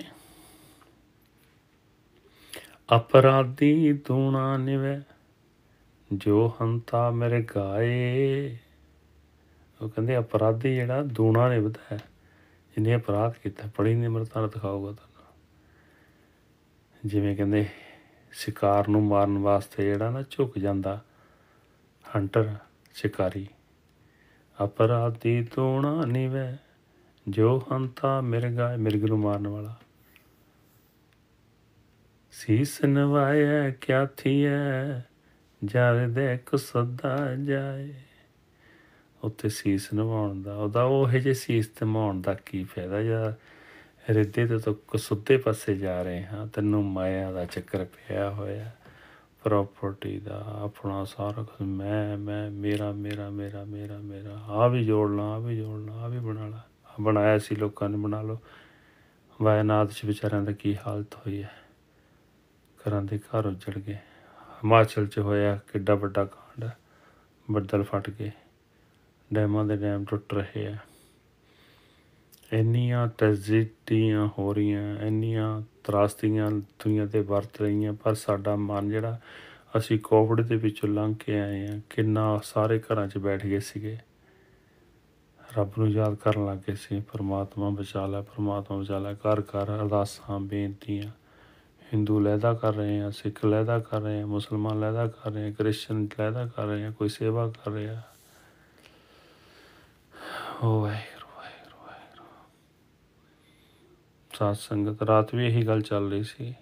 ਅਪਰਾਧੀ ਦੂਣਾ ਨਿਵੇ ਜੋ ਹੰਤਾ ਮੇਰੇ ਗਾਏ ਉਹ ਕਹਿੰਦੇ ਅਪਰਾਧੀ ਜਿਹੜਾ ਦੂਣਾ ਨੇ ਬਤਾਇਆ ਜਿਹਨੇ ਅਪਰਾਧ ਕੀਤਾ ਬੜੀ ਨਿਮਰਤਾ ਨਾਲ ਦਿਖਾਊਗਾ ਤੁਹਾਨੂੰ ਜਿਵੇਂ ਕਹਿੰਦੇ ਸ਼ਿਕਾਰ ਨੂੰ ਮਾਰਨ ਵਾਸਤੇ ਜਿਹੜਾ ਨਾ ਝੁਕ ਜਾਂਦਾ ਹੰਟਰ ਸ਼ਿਕਾਰੀ ਅਪਰਾਧੀ ਤੋਣਾ ਨਿਵੇ ਜੋ ਹੰਤਾ ਮਿਰਗਾ ਮਿਰਗ ਨੂੰ ਮਾਰਨ ਵਾਲਾ ਸੀਸ ਨਵਾਇਆ ਕਿਆ ਥੀਐ ਜਦ ਦੇ ਕੁਸਦਾ ਜਾਏ ਉੱਤੇ ਸੀਸ ਨਵਾਉਣ ਦਾ ਉਹਦਾ ਉਹ ਜੇ ਸੀਸ ਤੇ ਮਾਉਣ ਦਾ ਕੀ ਫਾਇਦਾ ਜਾਂ ਰਿੱਦੇ ਤੇ ਤੋਂ ਕੁਸੁੱਦੇ ਪਾਸੇ ਜਾ ਰਹੇ ਹਾਂ ਤੈਨੂੰ ਮਾਇਆ ਦਾ ਚੱਕਰ ਪਿਆ ਹੋਇਆ ਪ੍ਰਾਪਰਟੀ ਦਾ ਆਪਣਾ ਸਾਰਾ ਕੁਝ ਮੈਂ ਮੈਂ ਮੇਰਾ ਮੇਰਾ ਮੇਰਾ ਮੇਰਾ ਮੇਰਾ ਆ ਵੀ ਜੋੜਨਾ ਆ ਵੀ ਜੋੜਨਾ ਆ ਵੀ ਬਣਾ ਲਾ ਬਣਾਇਆ ਸੀ ਲੋਕਾਂ ਨੇ ਬਣਾ ਲੋ ਵਾਇਨਾਦ ਚ ਵਿਚਾਰਿਆਂ ਦਾ ਕੀ ਹਾਲਤ ਹੋਈ ਹੈ ਘਰਾਂ ਦੇ ਘਰ ਉੱਜੜ ਗਏ ਹਿਮਾਚਲ ਚ ਹੋਇਆ ਕਿੱਡਾ ਵੱਡਾ ਕਾਂਡ ਬੱਦਲ ਫਟ ਗਏ ਡੈਮਾਂ ਦੇ ਡੈਮ ਟੁੱਟ ਰਹੇ ਆ ਇੰਨੀਆਂ ਤਜ਼ੀਤੀਆਂ ਹੋ ਰਹੀਆਂ ਇੰਨੀਆਂ ਤਰਾਸਤੀਆਂ ਦੁਨੀਆ ਤੇ ਵਰਤ ਰਹੀਆਂ ਪਰ ਸਾਡਾ ਮਨ ਜਿਹੜਾ ਅਸੀਂ ਕੋਵਿਡ ਦੇ ਵਿੱਚੋਂ ਲੰਘ ਕੇ ਆਏ ਆ ਕਿੰਨਾ ਸਾਰੇ ਘਰਾਂ 'ਚ ਬੈਠ ਗਏ ਸੀਗੇ ਰੱਬ ਨੂੰ ਯਾਦ ਕਰਨ ਲੱਗੇ ਸੀ ਪਰਮਾਤਮਾ ਬਚਾ ਲੈ ਪਰਮਾਤਮਾ ਬਚਾ ਲੈ ਘਰ ਘਰ ਅਰਦਾਸਾਂ ਬੇਨਤੀਆਂ ਹਿੰਦੂ ਲੈਦਾ ਕਰ ਰਹੇ ਆ ਸਿੱਖ ਲੈਦਾ ਕਰ ਰਹੇ ਆ ਮੁਸਲਮਾਨ ਲੈਦਾ ਕਰ ਰਹੇ ਆ ਕ੍ਰਿਸਚੀਅਨ ਲੈਦਾ ਕਰ ਰਹੇ ਆ ਕੋਈ ਸੇਵਾ ਕਰ ਰਿਹਾ ਹੋਏ ਸਾਧ ਸੰਗਤ ਰਾਤ ਵੀ ਇਹੀ ਗੱਲ ਚੱਲ ਰਹੀ ਸੀ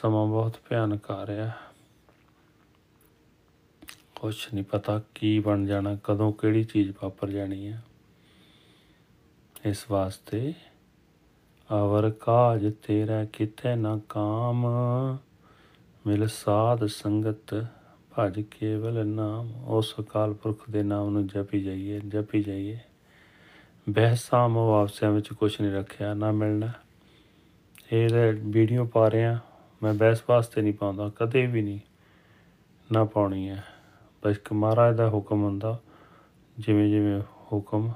ਸਮਾਂ ਬਹੁਤ ਭਿਆਨਕ ਆ ਰਿਹਾ ਕੁਝ ਨਹੀਂ ਪਤਾ ਕੀ ਬਣ ਜਾਣਾ ਕਦੋਂ ਕਿਹੜੀ ਚੀਜ਼ ਵਾਪਰ ਜਾਣੀ ਹੈ ਇਸ ਵਾਸਤੇ ਅਵਰ ਕਾਜ ਤੇਰਾ ਕਿਤੇ ਨਾ ਕਾਮ ਮਿਲ ਸਾਧ ਸੰਗਤ ਭਜ ਕੇਵਲ ਨਾਮ ਉਸ ਅਕਾਲ ਪੁਰਖ ਦੇ ਨਾਮ ਨੂੰ ਜਪੀ ਜਾਈਏ ਜਪੀ ਜਾਈਏ ਬਹਿਸਾਂ ਮੁਆਵਸਿਆਂ ਵਿੱਚ ਕੁਝ ਨਹੀਂ ਰੱਖਿਆ ਨਾ ਮਿਲਣਾ ਇਹ ਵੀਡੀਓ ਪਾ ਰਿਹਾ ਮੈਂ ਬਹਿਸ ਵਾਸਤੇ ਨਹੀਂ ਪਾਉਂਦਾ ਕਦੇ ਵੀ ਨਹੀਂ ਨਾ ਪਾਉਣੀ ਹੈ ਬਸ ਮਹਾਰਾਜ ਦਾ ਹੁਕਮ ਹੁੰਦਾ ਜਿਵੇਂ ਜਿਵੇਂ ਹੁਕਮ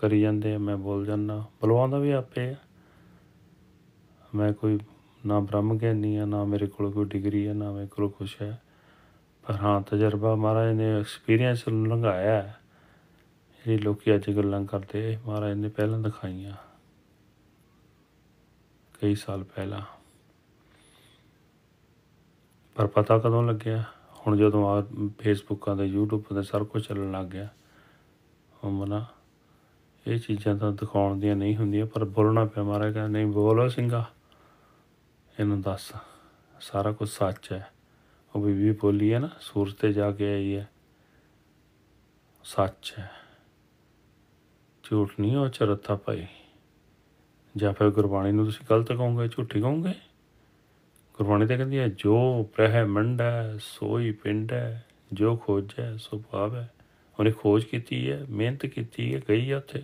ਕਰੀ ਜਾਂਦੇ ਆ ਮੈਂ ਬੋਲ ਜਾਂਦਾ ਬੁਲਵਾਉਂਦਾ ਵੀ ਆਪੇ ਆ ਮੈਂ ਕੋਈ ਨਾ ਬ੍ਰਹਮ ਗਿਆਨੀ ਆ ਨਾ ਮੇਰੇ ਕੋਲ ਕੋਈ ਡਿਗਰੀ ਆ ਨਾ ਮੇਰੇ ਕੋਲ ਕੁਝ ਹੈ ਪਰ ਹਾਂ ਤਜਰਬਾ ਮਹਾਰਾਜ ਨੇ ਐਕਸਪੀਰੀਅੰਸ ਲੰਘਾਇਆ ਹੈ ਜਿਹੜੀ ਲੋਕੀ ਅੱਜ ਗੱਲਾਂ ਕਰਦੇ ਇਹ ਮਹਾਰਾਜ ਨੇ ਪਹਿਲਾਂ ਦਿਖਾਈਆਂ ਕਈ ਸਾਲ ਪਹਿਲਾਂ ਪਰ ਪਤਾ ਕਦੋਂ ਲੱਗਿਆ ਹੁਣ ਜਦੋਂ ਆ ਫੇਸਬੁੱਕਾਂ ਤੇ YouTube ਤੇ ਸਾਰਾ ਕੁਝ ਚੱਲਣ ਲੱਗ ਗਿਆ ਹਮਨਾ ਇਹ ਚੀਜ਼ਾਂ ਤਾਂ ਦਿਖਾਉਣ ਦੀਆਂ ਨਹੀਂ ਹੁੰਦੀਆਂ ਪਰ ਬੋਲਣਾ ਪਿਆ ਮਹਾਰਾਜ ਕਹਿੰਦਾ ਨਹੀਂ ਬੋਲੋ ਸਿੰਘਾ ਇਹਨੂੰ ਦੱਸ ਸਾਰਾ ਕੁਝ ਸੱਚ ਹੈ ਉਹ ਵੀ ਬੋਲੀ ਹੈ ਨਾ ਸੂਰਜ ਤੇ ਜਾ ਕੇ ਆਈ ਹੈ ਸੱਚ ਹੈ ਝੂਠ ਨਹੀਂ ਉਹ ਚਰਥਾ ਪਾਈ ਜਾਂ ਫਿਰ ਗੁਰਬਾਣੀ ਨੂੰ ਤੁਸੀਂ ਗਲਤ ਕਹੋਗੇ ਝੂਠੀ ਕਹੋਗੇ ਗੁਰਬਾਣੀ ਤਾਂ ਕਹਿੰਦੀ ਹੈ ਜੋ ਪ੍ਰਹਿ ਮੰਡਾ ਸੋਈ ਪਿੰਡ ਹੈ ਜੋ ਖੋਜੈ ਸੋ ਪਾਵੈ ਉਹਨੇ ਖੋਜ ਕੀਤੀ ਹੈ ਮਿਹਨਤ ਕੀਤੀ ਹੈ ਗਈ ਹੈ ਉੱਥੇ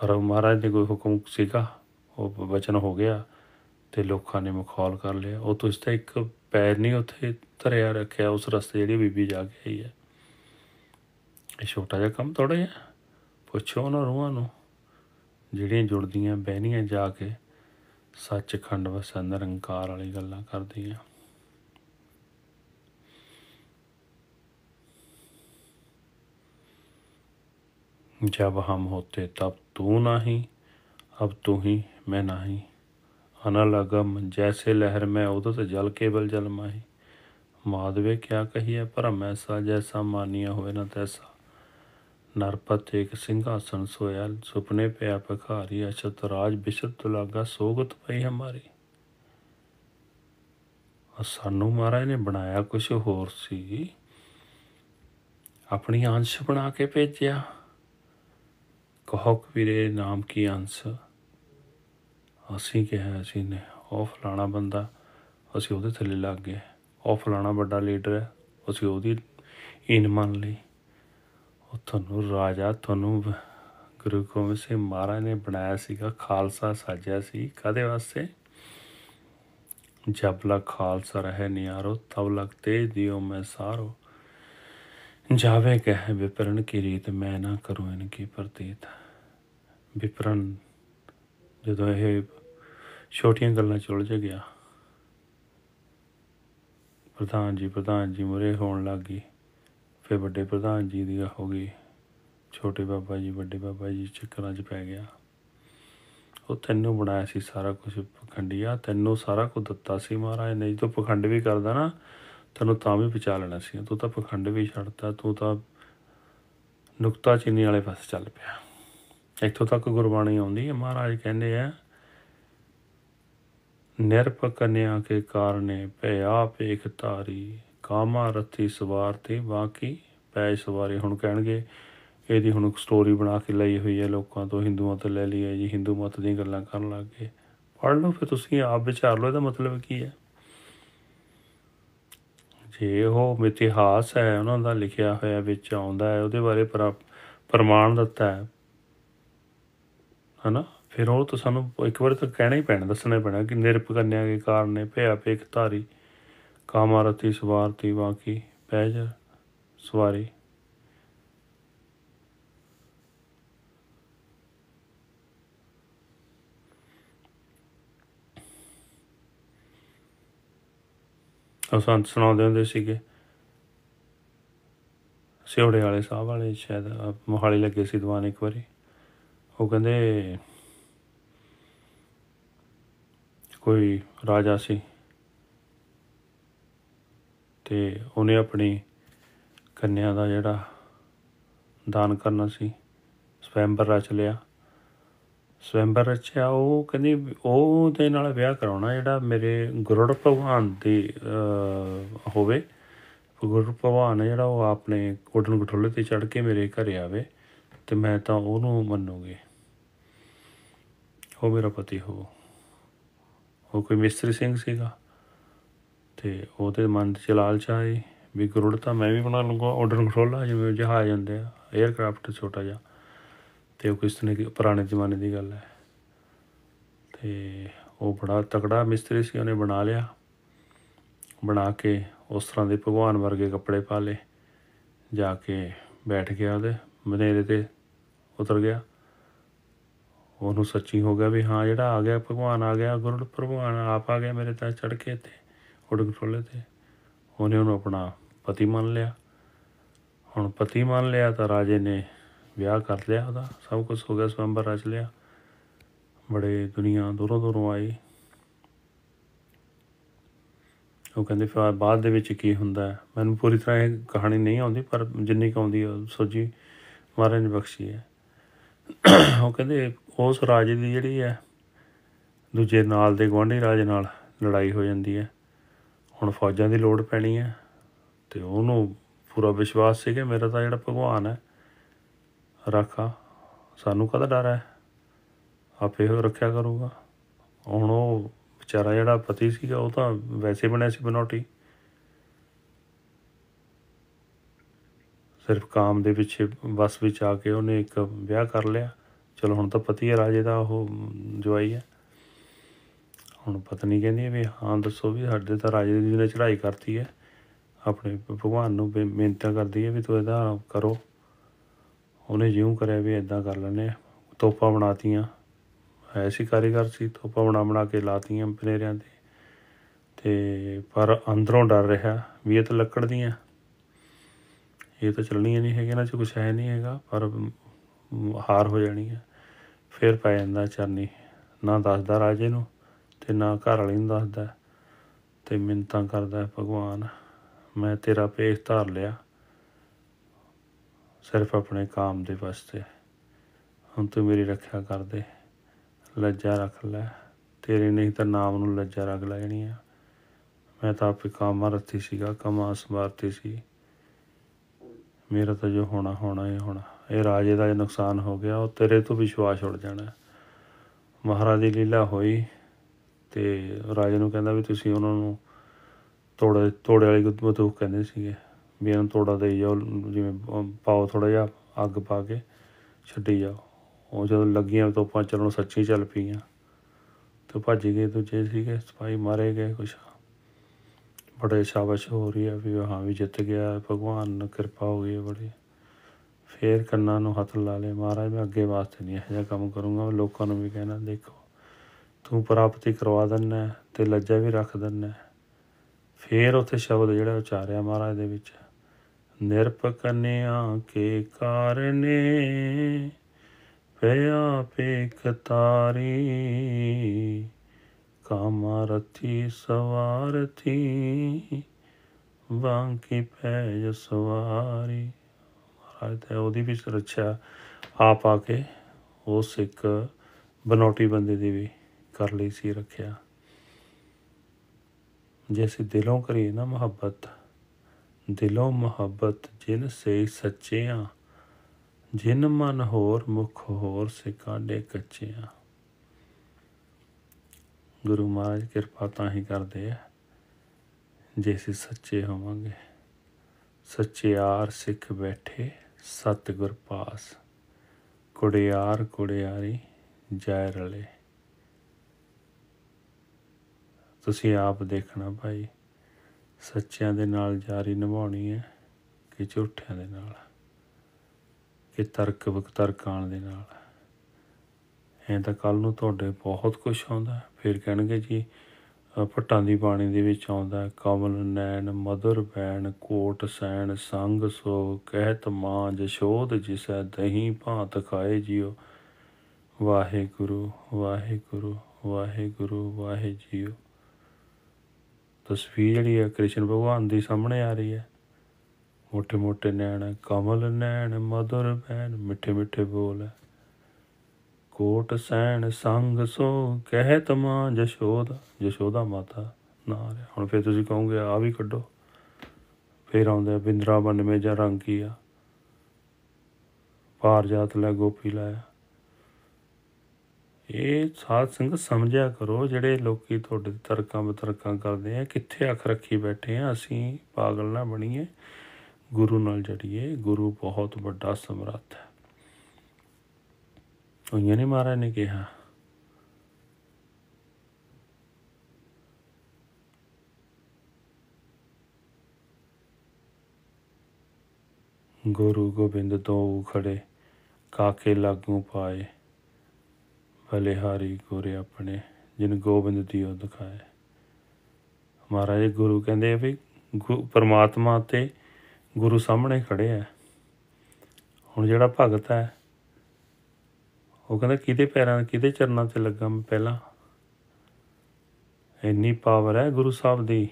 ਪਰ ਉਹ ਮਹਾਰਾਜ ਦੇ ਕੋਈ ਹੁਕਮ ਸੀਗਾ ਉਹ ਬਚਨ ਹੋ ਗਿਆ ਤੇ ਲੋਕਾਂ ਨੇ ਮੁਖੌਲ ਕਰ ਲਿਆ ਉਹ ਤੋਂ ਇਸ ਤਾਂ ਇੱਕ ਪੈਰ ਨਹੀਂ ਉੱਥੇ ਧਰਿਆ ਰੱਖਿਆ ਉਸ ਰਸਤੇ ਜਿਹੜੀ ਬੀਬੀ ਜਾ ਕੇ ਆਈ ਹੈ ਇਹ ਛੋਟਾ ਜਿਹਾ ਕੰਮ ਥੋੜਾ ਜਿਹਾ ਪੁੱਛੋ ਉਹਨਾਂ ਰੂਹਾਂ ਨੂੰ ਜਿਹੜੀਆਂ ਜੁੜਦੀਆਂ ਬਹਿਨੀਆਂ ਜਾ ਕੇ ਸੱਚਖੰਡ ਵਸਨ ਨਿਰੰਕਾਰ ਵਾਲੀ ਗੱਲਾਂ ਕਰਦੀਆਂ ਜਬ ਹਮ ਹੋਤੇ ਤਬ ਤੂੰ ਨਹੀਂ ਅਬ ਤੂੰ ਹੀ ਮੈਂ ਨਹੀਂ ਅਨਲਗਮ ਜੈਸੇ ਲਹਿਰ ਮੈਂ ਉਦੋਂ ਤੇ ਜਲ ਕੇਵਲ ਜਲ ਮਾਹੀ ਮਾਦਵੇ ਕਿਆ ਕਹੀਏ ਭਰਮ ਸਾ ਜੈਸਾ ਮਾਨੀਆ ਹੋਵੇ ਨਾ ਤੈਸਾ ਨਰਪਤ ਇੱਕ ਸਿੰਘਾਸਨ ਸੋਇਆ ਸੁਪਨੇ ਪਿਆ ਭਖਾਰੀ ਅਛਤ ਰਾਜ ਬਿਸ਼ਰ ਤੁਲਾਗਾ ਸੋਗਤ ਪਈ ਹਮਾਰੀ ਸਾਨੂੰ ਮਹਾਰਾਜ ਨੇ ਬਣਾਇਆ ਕੁਝ ਹੋਰ ਸੀ ਆਪਣੀ ਅੰਸ਼ ਬਣਾ ਕੇ ਭੇਜਿਆ ਕਹੋ ਵੀਰੇ ਨਾਮ ਕੀ ਅੰਸ਼ ਅਸੀਂ ਕਿਹਾ ਅਸੀਂ ਨੇ ਉਹ ਫਲਾਣਾ ਬੰਦਾ ਅਸੀਂ ਉਹਦੇ ਥੱਲੇ ਲੱਗ ਗਏ ਉਹ ਫਲਾਣਾ ਵੱਡਾ ਲੀਡਰ ਹੈ ਅਸੀਂ ਉਹਦੀ ਇਨ ਮੰਨ ਲਈ ਉਹ ਤੁਹਾਨੂੰ ਰਾਜਾ ਤੁਹਾਨੂੰ ਗੁਰੂ ਗੋਬਿੰਦ ਸਿੰਘ ਮਹਾਰਾਜ ਨੇ ਬਣਾਇਆ ਸੀਗਾ ਖਾਲਸਾ ਸਾਜਿਆ ਸੀ ਕਾਦੇ ਵਾਸਤੇ ਜਬ ਲਖ ਖਾਲਸਾ ਰਹੇ ਨਿਆਰੋ ਤਬ ਲਖ ਤੇ ਦਿਓ ਮੈਂ ਸਾਰੋ ਜਾਵੇ ਕਹ ਵਿਪਰਨ ਕੀ ਰੀਤ ਮੈਂ ਨਾ ਕਰੂੰ ਇਨ ਕੀ ਪ੍ਰਤੀਤ ਵਿਪਰਨ ਜਦੋਂ ਇਹ ਛੋਟੀਆਂ ਗੱਲਾਂ ਚ ਜ ਗਿਆ ਪ੍ਰਧਾਨ ਜੀ ਪ੍ਰਧਾਨ ਜੀ ਮੁਰੇ ਹੋਣ ਲੱਗੀ ਫਿਰ ਵੱਡੇ ਪ੍ਰਧਾਨ ਜੀ ਦੀ ਹੋ ਗਈ ਛੋਟੇ ਬਾਬਾ ਜੀ ਵੱਡੇ ਬਾਬਾ ਜੀ ਚੱਕਰਾਂ 'ਚ ਪੈ ਗਿਆ ਉਹ ਤੈਨੂੰ ਬਣਾਇਆ ਸੀ ਸਾਰਾ ਕੁਝ ਪਖੰਡੀਆ ਤੈਨੂੰ ਸਾਰਾ ਕੁਝ ਦਿੱਤਾ ਸੀ ਮਹਾਰਾਜ ਨੇ ਜੇ ਤੂੰ ਪਖੰਡ ਵੀ ਕਰਦਾ ਨਾ ਤੈਨੂੰ ਤਾਂ ਵੀ ਪਚਾ ਲੈਣਾ ਸੀ ਤੂੰ ਤਾਂ ਪਖੰਡ ਵੀ ਛੱਡਤਾ ਤੂੰ ਤਾਂ ਨੁਕਤਾ ਚੀਨੀ ਵਾਲੇ ਪਾਸੇ ਚੱਲ ਪਿਆ ਇੱਥੋਂ ਤੱਕ ਗੁਰਬਾਣੀ ਆਉਂਦੀ ਹੈ ਮਹਾਰਾਜ ਕਹਿੰਦੇ ਆ ਨਿਰਪਕਨਿਆ ਕੇ ਕਾਰਨੇ ਭਇਆ ਭੇਖ ਤਾਰੀ ਕਾਮਾ ਰੱਥੀ ਸਵਾਰ ਤੇ ਬਾਕੀ ਪੈ ਸਵਾਰੀ ਹੁਣ ਕਹਿਣਗੇ ਇਹਦੀ ਹੁਣ ਸਟੋਰੀ ਬਣਾ ਕੇ ਲਈ ਹੋਈ ਹੈ ਲੋਕਾਂ ਤੋਂ ਹਿੰਦੂਆਂ ਤੋਂ ਲੈ ਲਈ ਹੈ ਜੀ ਹਿੰਦੂ ਮਤ ਦੀਆਂ ਗੱਲਾਂ ਕਰਨ ਲੱਗ ਗਏ ਪੜ ਲਓ ਫਿਰ ਤੁਸੀਂ ਆਪ ਵਿਚਾਰ ਲਓ ਇਹਦਾ ਮਤਲਬ ਕੀ ਹੈ ਜੇ ਉਹ ਇਤਿਹਾਸ ਹੈ ਉਹਨਾਂ ਦਾ ਲਿਖਿਆ ਹੋਇਆ ਵਿੱਚ ਆਉਂਦਾ ਹੈ ਉਹਦੇ ਬਾਰੇ ਪ੍ਰਮਾਣ ਦਿੱਤਾ ਹੈ ਹਨਾ ਫਿਰ ਉਹ ਤਾਂ ਸਾਨੂੰ ਇੱਕ ਵਾਰ ਤਾਂ ਕਹਿਣਾ ਹੀ ਪੈਣਾ ਦੱਸਣਾ ਪੈਣਾ ਕਿ ਨਿਰਪਕੰਨਿਆ ਦੇ ਕਾਰਨ ਨੇ ਭਿਆ ਪੇਖ ਧਾਰੀ ਕਾਮਾਰਤੀ ਸਵਾਰਤੀ ਵਾਕੀ ਪੈਜ ਸਵਾਰੀ ਅਸਾਂ ਸੰਤ ਸੁਣਾਉਂਦੇ ਹੁੰਦੇ ਸੀਗੇ ਸਿਉੜੇ ਵਾਲੇ ਸਾਹਿਬ ਵਾਲੇ ਸ਼ਾਇਦ ਮੋਹਾਲੀ ਲੱਗੇ ਸੀ ਦਵਾਨ ਇੱਕ ਵਾਰੀ ਉਹ ਕਹਿੰਦੇ ਕੋਈ ਰਾਜਾ ਸੀ ਤੇ ਉਹਨੇ ਆਪਣੀ ਕੰਨਿਆ ਦਾ ਜਿਹੜਾ ਦਾਨ ਕਰਨਾ ਸੀ ਸਵੈਂਬਰ ਰਚ ਲਿਆ ਸਵੈਂਬਰ ਰਚਿਆ ਉਹ ਕਹਿੰਦੀ ਉਹ ਤੇ ਨਾਲ ਵਿਆਹ ਕਰਾਉਣਾ ਜਿਹੜਾ ਮੇਰੇ ਗੁਰੂ ਭਗਵਾਨ ਦੇ ਹੋਵੇ ਗੁਰੂ ਭਗਵਾਨ ਜਿਹੜਾ ਉਹ ਆਪਣੇ ਕੋਟਨ ਗਠੋਲੇ ਤੇ ਚੜ ਕੇ ਮੇਰੇ ਘਰੇ ਆਵੇ ਤੇ ਮੈਂ ਤਾਂ ਉਹਨੂੰ ਮੰਨੂਗੀ ਉਹ ਮੇਰਾ ਪਤੀ ਹੋ ਉਹ ਕੋਈ ਮਿਸਤਰੀ ਸਿੰਘ ਸੀਗਾ ਤੇ ਉਹਦੇ ਮਨ ਚ ਲਾਲਚ ਚਾਏ ਵੀ ਕਰੋੜ ਤਾਂ ਮੈਂ ਵੀ ਬਣਾ ਲੂੰਗਾ ਆਰਡਰ ਕੰਟਰੋਲ ਆ ਜਿਵੇਂ ਜਹਾਜ਼ ਹੁੰਦੇ ਆ 에ਅਰਕ੍ਰਾਫਟ ਛੋਟਾ ਜਿਹਾ ਤੇ ਉਹ ਕਿਸ ਤਰ੍ਹਾਂ ਦੀ ਪੁਰਾਣੇ ਜ਼ਮਾਨੇ ਦੀ ਗੱਲ ਹੈ ਤੇ ਉਹ ਬੜਾ ਤਕੜਾ ਮਿਸਤਰੀ ਸੀ ਉਹਨੇ ਬਣਾ ਲਿਆ ਬਣਾ ਕੇ ਉਸ ਤਰ੍ਹਾਂ ਦੇ ਭਗਵਾਨ ਵਰਗੇ ਕੱਪੜੇ ਪਾ ਲੇ ਜਾ ਕੇ ਬੈਠ ਗਿਆ ਉਹਦੇ ਬਨੇਰੇ ਤੇ ਉਤਰ ਗਿਆ ਉਹਨੂੰ ਸੱਚੀ ਹੋ ਗਿਆ ਵੀ ਹਾਂ ਜਿਹੜਾ ਆ ਗਿਆ ਭਗਵਾਨ ਆ ਗਿਆ ਗੁਰੂ ਭਗਵਾਨ ਆਪ ਆ ਗਿਆ ਮੇਰੇ ਤਾਂ ਚੜ ਕੇ ਤੇ ਕੁੜਕ ਟੋਲੇ ਤੇ ਉਹਨੇ ਉਹਨੂੰ ਆਪਣਾ ਪਤੀ ਮੰਨ ਲਿਆ ਹੁਣ ਪਤੀ ਮੰਨ ਲਿਆ ਤਾਂ ਰਾਜੇ ਨੇ ਵਿਆਹ ਕਰ ਲਿਆ ਉਹਦਾ ਸਭ ਕੁਝ ਹੋ ਗਿਆ ਸਵੰਬਰ ਰਚ ਲਿਆ ਬੜੇ ਦੁਨੀਆ ਦੂਰੋਂ ਦੂਰੋਂ ਆਈ ਉਹ ਕਹਿੰਦੇ ਫਿਰ ਬਾਅਦ ਦੇ ਵਿੱਚ ਕੀ ਹੁੰਦਾ ਮੈਨੂੰ ਪੂਰੀ ਤਰ੍ਹਾਂ ਇਹ ਕਹਾਣੀ ਨਹੀਂ ਆਉਂਦੀ ਪਰ ਜਿੰਨੀ ਕਹਾਉਂਦੀ ਆਉਂਦੀ ਹੈ ਸੋਜੀ ਮਹਾਰਾਜ ਨੇ ਬਖਸ਼ੀ ਹੈ ਉਹ ਕਹਿੰਦੇ ਉਸ ਰਾਜੇ ਦੀ ਜਿਹੜੀ ਹੈ ਦੂਜੇ ਨਾਲ ਦੇ ਗਵਾਂਢੀ ਰਾਜੇ ਨਾਲ ਲੜਾਈ ਹੋ ਜਾਂਦੀ ਹੈ ਹੁਣ ਫੌਜਾਂ ਦੀ ਲੋੜ ਪੈਣੀ ਹੈ ਤੇ ਉਹਨੂੰ ਪੂਰਾ ਵਿਸ਼ਵਾਸ ਸੀ ਕਿ ਮੇਰਾ ਤਾਂ ਜਿਹੜਾ ਭਗਵਾਨ ਹੈ ਰਾਖਾ ਸਾਨੂੰ ਕਦਾ ਡਰ ਹੈ ਆਪੇ ਹੋ ਰੱਖਿਆ ਕਰੂਗਾ ਹੁਣ ਉਹ ਵਿਚਾਰਾ ਜਿਹੜਾ ਪਤੀ ਸੀਗਾ ਉਹ ਤਾਂ ਵੈਸੇ ਬਣਿਆ ਸੀ ਬਨੋਟੀ ਸਿਰਫ ਕਾਮ ਦੇ ਪਿੱਛੇ ਬਸ ਵਿੱਚ ਆ ਕੇ ਉਹਨੇ ਇੱਕ ਵਿਆਹ ਕਰ ਲਿਆ ਚਲੋ ਹੁਣ ਤਾਂ ਪਤੀ ਹੈ ਰਾਜੇ ਦਾ ਉਹ ਜਵਾਈ ਹੈ ਹੁਣ ਪਤਨੀ ਕਹਿੰਦੀ ਹੈ ਵੀ ਹਾਂ ਦੱਸੋ ਵੀ ਸਾਡੇ ਤਾਂ ਰਾਜੇ ਜੀ ਨੇ ਚੜ੍ਹਾਈ ਕਰਤੀ ਹੈ ਆਪਣੇ ਭਗਵਾਨ ਨੂੰ ਬੇਨਤੀ ਕਰਦੀ ਹੈ ਵੀ ਤੂੰ ਇਹਦਾ ਕਰੋ ਉਹਨੇ ਜਿਉਂ ਕਰਿਆ ਵੀ ਇਦਾਂ ਕਰ ਲੈਨੇ ਤੋਪਾ ਬਣਾਤੀਆਂ ਐਸੀ ਕਾਰੀਗਰ ਸੀ ਤੋਪਾ ਬਣਾ ਬਣਾ ਕੇ ਲਾਤੀਆਂ ਪਨੇਰਿਆਂ 'ਤੇ ਤੇ ਪਰ ਅੰਦਰੋਂ ਡਰ ਰਿਹਾ ਵੀ ਇਹ ਤਾਂ ਲੱਕੜ ਦੀਆਂ ਇਹ ਤਾਂ ਚੱਲਣੀਆਂ ਨਹੀਂ ਹੈਗੇ ਨਾ 'ਚ ਕੁਛ ਹੈ ਨਹੀਂ ਹੈਗਾ ਪਰ ਹਾਰ ਹੋ ਜਾਣੀ ਹੈ ਫਿਰ ਪੈ ਜਾਂਦਾ ਚਰਨੀ ਨਾ ਦੱਸਦਾ ਰਾਜੇ ਨੂੰ ਤੇ ਨਾ ਘਰ ਵਾਲੇ ਨੂੰ ਦੱਸਦਾ ਤੇ ਮਿੰਤਾਂ ਕਰਦਾ ਹੈ ਭਗਵਾਨ ਮੈਂ ਤੇਰਾ ਪੇਖ ਧਾਰ ਲਿਆ ਸਿਰਫ ਆਪਣੇ ਕਾਮ ਦੇ ਵਾਸਤੇ ਹੁਣ ਤੂੰ ਮੇਰੀ ਰੱਖਿਆ ਕਰ ਦੇ ਲੱਜਾ ਰੱਖ ਲੈ ਤੇਰੇ ਨਹੀਂ ਤਾਂ ਨਾਮ ਨੂੰ ਲੱਜਾ ਰੱਖ ਲੈਣੀ ਆ ਮੈਂ ਤਾਂ ਆਪੇ ਕਾਮ ਰੱਤੀ ਸੀਗਾ ਕਮਾ ਸਮਾਰਤੀ ਸੀ ਮੇਰਾ ਤਾਂ ਜੋ ਹੋਣਾ ਹੋਣਾ ਹੀ ਹੋਣਾ ਇਹ ਰਾਜੇ ਦਾ ਨੁਕਸਾਨ ਹੋ ਗਿਆ ਉਹ ਤੇਰੇ ਤੋਂ ਵਿਸ਼ਵਾਸ ਉੜ ਜਾਣਾ ਮਹਾਰਾਜ ਦੀ ਲੀਲਾ ਹੋਈ ਤੇ ਰਾਜੇ ਨੂੰ ਕਹਿੰਦਾ ਵੀ ਤੁਸੀਂ ਉਹਨਾਂ ਨੂੰ ਤੋੜੇ ਤੋੜੇ ਵਾਲੀ ਬਤੂਕ ਕਹਿੰਦੇ ਸੀਗੇ ਵੀ ਇਹਨਾਂ ਤੋੜਾ ਦੇ ਜਾਓ ਜਿਵੇਂ ਪਾਓ ਥੋੜਾ ਜਿਹਾ ਅੱਗ ਪਾ ਕੇ ਛੱਡੀ ਜਾਓ ਉਹ ਜਦੋਂ ਲੱਗੀਆਂ ਤੋਪਾਂ ਚਲਣ ਸੱਚੀ ਚੱਲ ਪਈਆਂ ਤੇ ਭੱਜ ਗਏ ਦੂਜੇ ਸੀਗੇ ਸਿਪਾਹੀ ਮਾਰੇ ਗਏ ਕੁਛ ਬੜੇ ਸ਼ਾਬਾਸ਼ ਹੋ ਰਹੀ ਹੈ ਵੀ ਹਾਂ ਵੀ ਜਿੱਤ ਗਿਆ ਭਗਵਾਨ ਨੇ ਕਿਰਪਾ ਹੋ ਗਈ ਬੜੀ ਫੇਰ ਕੰਨਾਂ ਨੂੰ ਹੱਥ ਲਾ ਲੇ ਮਹਾਰਾਜ ਮੈਂ ਅੱਗੇ ਵਾਸਤੇ ਨਹੀਂ ਇਹ ਜਿਹਾ ਕੰਮ ਕਰੂੰਗਾ ਲੋਕਾਂ ਨੂੰ ਵੀ ਕਹਿਣਾ ਦੇਖੋ ਤੂੰ ਪ੍ਰਾਪਤੀ ਕਰਵਾ ਦਿੰਨਾ ਤੇ ਲੱਜਾ ਵੀ ਰੱਖ ਦਿੰਨਾ ਫੇਰ ਉਥੇ ਸ਼ਬਦ ਜਿਹੜਾ ਉਚਾਰਿਆ ਮਹਾਰਾਜ ਦੇ ਵਿੱਚ ਨਿਰਪਕਨਿਆ ਕੇ ਕਾਰਨੇ ਪਿਆ ਪੇਕ ਤਾਰੀ ਕਾਮਰਤੀ ਸਵਾਰਤੀ ਵਾਂਕੀ ਪੈ ਸਵਾਰੀ ਮਹਾਰਾਜ ਤੇ ਉਹਦੀ ਵੀ ਸੁਰੱਖਿਆ ਆਪ ਆ ਕੇ ਉਸ ਇੱਕ ਬਨੋਟੀ ਬੰਦੇ ਦੀ ਵੀ ਕਰ ਲਈ ਸੀ ਰੱਖਿਆ ਜੈਸੀ ਦਿਲੋਂ ਕਰੀ ਨਾ ਮੁਹੱਬਤ ਦਿਲੋਂ ਮੁਹੱਬਤ ਜਿਨ ਸੇ ਸੱਚਿਆ ਜਿਨ ਮਨ ਹੋਰ ਮੁਖ ਹੋਰ ਸੇ ਕਾਡੇ ਕੱਚਿਆਂ ਗੁਰੂ ਮਹਾਰਾਜ ਕਿਰਪਾ ਤਾਂ ਹੀ ਕਰਦੇ ਆ ਜੇ ਸੱਚੇ ਹੋਵਾਂਗੇ ਸੱਚਿਆਰ ਸਿੱਖ ਬੈਠੇ ਸਤਿਗੁਰ ਪਾਸ ਕੁੜਿਆਰ ਕੁੜਿਆਰੀ ਜੈ ਰਲੇ ਤੁਸੀਂ ਆਪ ਦੇਖਣਾ ਭਾਈ ਸੱਚਿਆਂ ਦੇ ਨਾਲ ਜਾਰੀ ਨਿਭਾਉਣੀ ਹੈ ਕਿ ਝੂਠਿਆਂ ਦੇ ਨਾਲ ਕਿ ਤਰਕ ਬਕਤਰਕਾਂ ਦੇ ਨਾਲ ਐਂ ਤਾਂ ਕੱਲ ਨੂੰ ਤੁਹਾਡੇ ਬਹੁਤ ਕੁਝ ਆਉਂਦਾ ਫਿਰ ਕਹਿਣਗੇ ਜੀ ਪੱਟਾਂ ਦੀ ਬਾਣੀ ਦੇ ਵਿੱਚ ਆਉਂਦਾ ਕਮਲ ਨੈਣ ਮਦਰ ਬੈਣ ਕੋਟ ਸੈਣ ਸੰਗ ਸੋ ਕਹਿਤ ਮਾਂ ਜਸ਼ੋਦ ਜਿਸੈ ਦਹੀਂ ਭਾਂਤ ਖਾਏ ਜਿਉ ਵਾਹਿਗੁਰੂ ਵਾਹਿਗੁਰੂ ਵਾਹਿਗੁਰੂ ਵਾਹਿ ਜੀਓ ਤਸਵੀਰ ਜਿਹੜੀ ਹੈ ਕ੍ਰਿਸ਼ਨ ਭਗਵਾਨ ਦੀ ਸਾਹਮਣੇ ਆ ਰਹੀ ਹੈ ਮੋٹے ਮੋٹے ਨੈਣ ਕਮਲ ਨੈਣ ਮਧੁਰ ਬੈਣ ਮਿੱਠੇ ਮਿੱਠੇ ਬੋਲ ਕੋਟ ਸੈਣ ਸੰਗ ਸੋ ਕਹਿ ਤਮਾ ਜਸ਼ੋਦਾ ਜਸ਼ੋਦਾ ਮਾਤਾ ਨਾ ਹੁਣ ਫਿਰ ਤੁਸੀਂ ਕਹੋਗੇ ਆ ਵੀ ਕੱਢੋ ਫਿਰ ਆਉਂਦਾ ਬਿੰਦਰਾਵਨ ਮੇ ਜਾਂ ਰੰਗੀਆ ਪਾਰ ਜਾਤ ਲੈ ਗੋਪੀ ਲਾਇਆ ਇਹ ਸਾਧ ਸੰਗ ਸਮਝਿਆ ਕਰੋ ਜਿਹੜੇ ਲੋਕੀ ਤੁਹਾਡੇ ਤਰਕਾਂ ਬਤਰਕਾਂ ਕਰਦੇ ਆ ਕਿੱਥੇ ਅੱਖ ਰੱਖੀ ਬੈਠੇ ਆ ਅਸੀਂ ਪਾਗਲ ਨਾ ਬਣੀਏ ਗੁਰੂ ਨਾਲ ਜੜੀਏ ਗੁਰੂ ਬਹੁਤ ਵੱਡਾ ਸਮਰੱਥ ਹੈ ਉਹਨਾਂ ਨੇ ਮਹਾਰਾਜ ਨੇ ਕਿਹਾ ਗੁਰੂ ਗੋਬਿੰਦ ਤੋਂ ਖੜੇ ਕਾਕੇ ਲਾਗੂ ਪਾਏ ਬਲਿਹਾਰੀ ਗੁਰੇ ਆਪਣੇ ਜਿਨ ਗੋਬਿੰਦ ਦੀਓ ਦਿਖਾਏ ਮਹਾਰਾਜ ਗੁਰੂ ਕਹਿੰਦੇ ਆ ਵੀ ਪਰਮਾਤਮਾ ਤੇ ਗੁਰੂ ਸਾਹਮਣੇ ਖੜੇ ਆ ਹੁਣ ਜਿਹੜਾ ਭਗਤ ਹੈ ਉਹ ਕਹਿੰਦਾ ਕਿਤੇ ਪੈਰਾਂ ਕਿਤੇ ਚਰਨਾਂ ਤੇ ਲੱਗਾ ਮੈਂ ਪਹਿਲਾਂ ਇੰਨੀ ਪਾਵਰ ਹੈ ਗੁਰੂ ਸਾਹਿਬ ਦੀ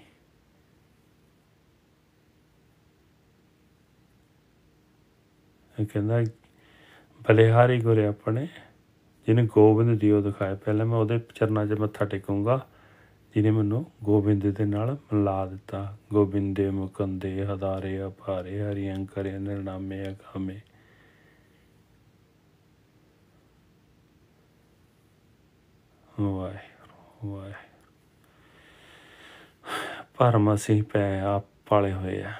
ਇਹ ਕਹਿੰਦਾ ਭਲੇਹਾਰੀ ਗੁਰੇ ਆਪਣੇ ਜਿਹਨੇ ਗੋਬਿੰਦ ਦਿਓ ਦਿਖਾਇਆ ਪਹਿਲਾਂ ਮੈਂ ਉਹਦੇ ਚਰਨਾਂ 'ਚ ਮੱਥਾ ਟੇਕੂੰਗਾ ਜਿਹਨੇ ਮੈਨੂੰ ਗੋਬਿੰਦ ਦੇ ਨਾਲ ਮਿਲਾ ਦਿੱਤਾ ਗੋਬਿੰਦੇ ਮੁਕੰਦੇ ਹਦਾਰੇ ਅਪਾਰੇ ਹਰੀ ਅੰਕਰੇ ਨਿਰਨਾਮੇ ਅਕਾਮੇ ਵਾਹਿਗੁਰੂ ਵਾਹ ਭਰਮ ਪਰਮਸੀ ਪੈ ਆਪ ਪਾਲੇ ਹੋਏ ਆ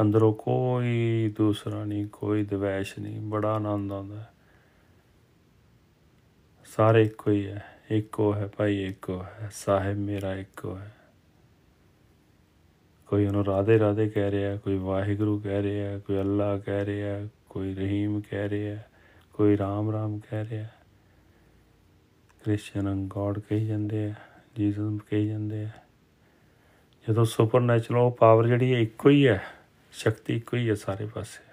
ਅੰਦਰੋਂ ਕੋਈ ਦੂਸਰਾ ਨਹੀਂ ਕੋਈ ਦਵੈਸ਼ ਨਹੀਂ ਬੜਾ ਆਨੰਦ ਆਉਂਦਾ ਸਾਰੇ ਇੱਕੋ ਹੀ ਹੈ ਇੱਕੋ ਹੈ ਭਾਈ ਇੱਕੋ ਹੈ ਸਾਹਿਬ ਮੇਰਾ ਇੱਕੋ ਹੈ ਕੋਈ ਉਹਨੂੰ ਰਾਧੇ ਰਾਧੇ ਕਹਿ ਰਿਹਾ ਕੋਈ ਵਾਹਿਗੁਰੂ ਕਹਿ ਰਿਹਾ ਕੋਈ ਅੱਲਾ ਕਹਿ ਰਿਹਾ ਕੋਈ ਰਹੀਮ ਕਹਿ ਰਿਹਾ ਕੋਈ ਰਾਮ ਰਾਮ ਕਹਿ ਰਿਹਾ ਕ੍ਰਿਸ਼ਨ ਗੋਡ ਕਹੀ ਜਾਂਦੇ ਆ ਜੀਸਸ ਕਹੀ ਜਾਂਦੇ ਆ ਜਦੋਂ ਸੁਪਰਨੈਚੁਰਲ ਪਾਵਰ ਜਿਹੜੀ ਹੈ ਇੱਕੋ ਹੀ ਹੈ ਸ਼ਕਤੀ ਇੱਕੋ ਹੀ ਹੈ ਸਾਰੇ ਪਾਸੇ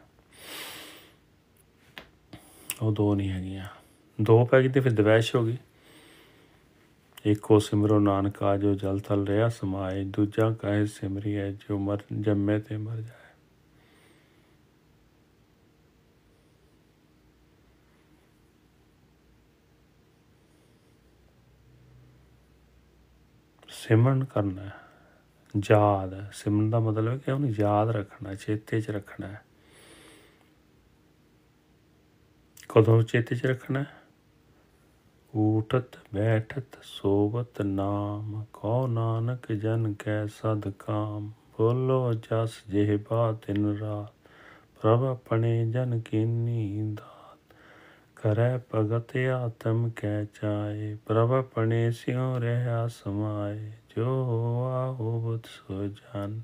ਉਹ ਦੋ ਨਹੀਂ ਹੈਗੀਆਂ ਦੋ ਪੈ ਗਈ ਤੇ ਫਿਰ ਦਵੈਸ਼ ਹੋ ਗਈ ਇੱਕੋ ਸਿਮਰੋ ਨਾਨਕਾ ਜੋ ਜਲ ਥਲ ਰਿਹਾ ਸਮਾਏ ਦੂਜਾ ਕਹੇ ਸਿਮਰੀ ਹੈ ਜੋ ਮਰ ਜੰਮੇ ਤੇ ਮਰ ਜਾਏ ਸਿਮਰਨ ਕਰਨਾ ਯਾਦ ਸਿਮਰਨ ਦਾ ਮਤਲਬ ਹੈ ਕਿ ਉਹਨੂੰ ਯਾਦ ਰੱਖਣਾ ਚੇਤੇ 'ਚ ਰੱਖਣਾ ਕਦੋਂ ਚੇਤੇ 'ਚ ਰੱਖਣਾ ਉਠਤ ਬੈਠਤ ਸੋਵਤ ਨਾਮ ਕੋ ਨਾਨਕ ਜਨ ਕੈ ਸਦ ਕਾਮ ਬੋਲੋ ਜਸ ਜਿਹ ਬਾ ਤਿਨ ਰਾਤ ਪ੍ਰਭ ਆਪਣੇ ਜਨ ਕੀਨੀ ਦਾਤ ਕਰੈ ਭਗਤ ਆਤਮ ਕੈ ਚਾਏ ਪ੍ਰਭ ਆਪਣੇ ਸਿਉ ਰਹਿਆ ਸਮਾਏ ਜੋ ਹੋਆ ਹੋਵਤ ਸੋ ਜਨ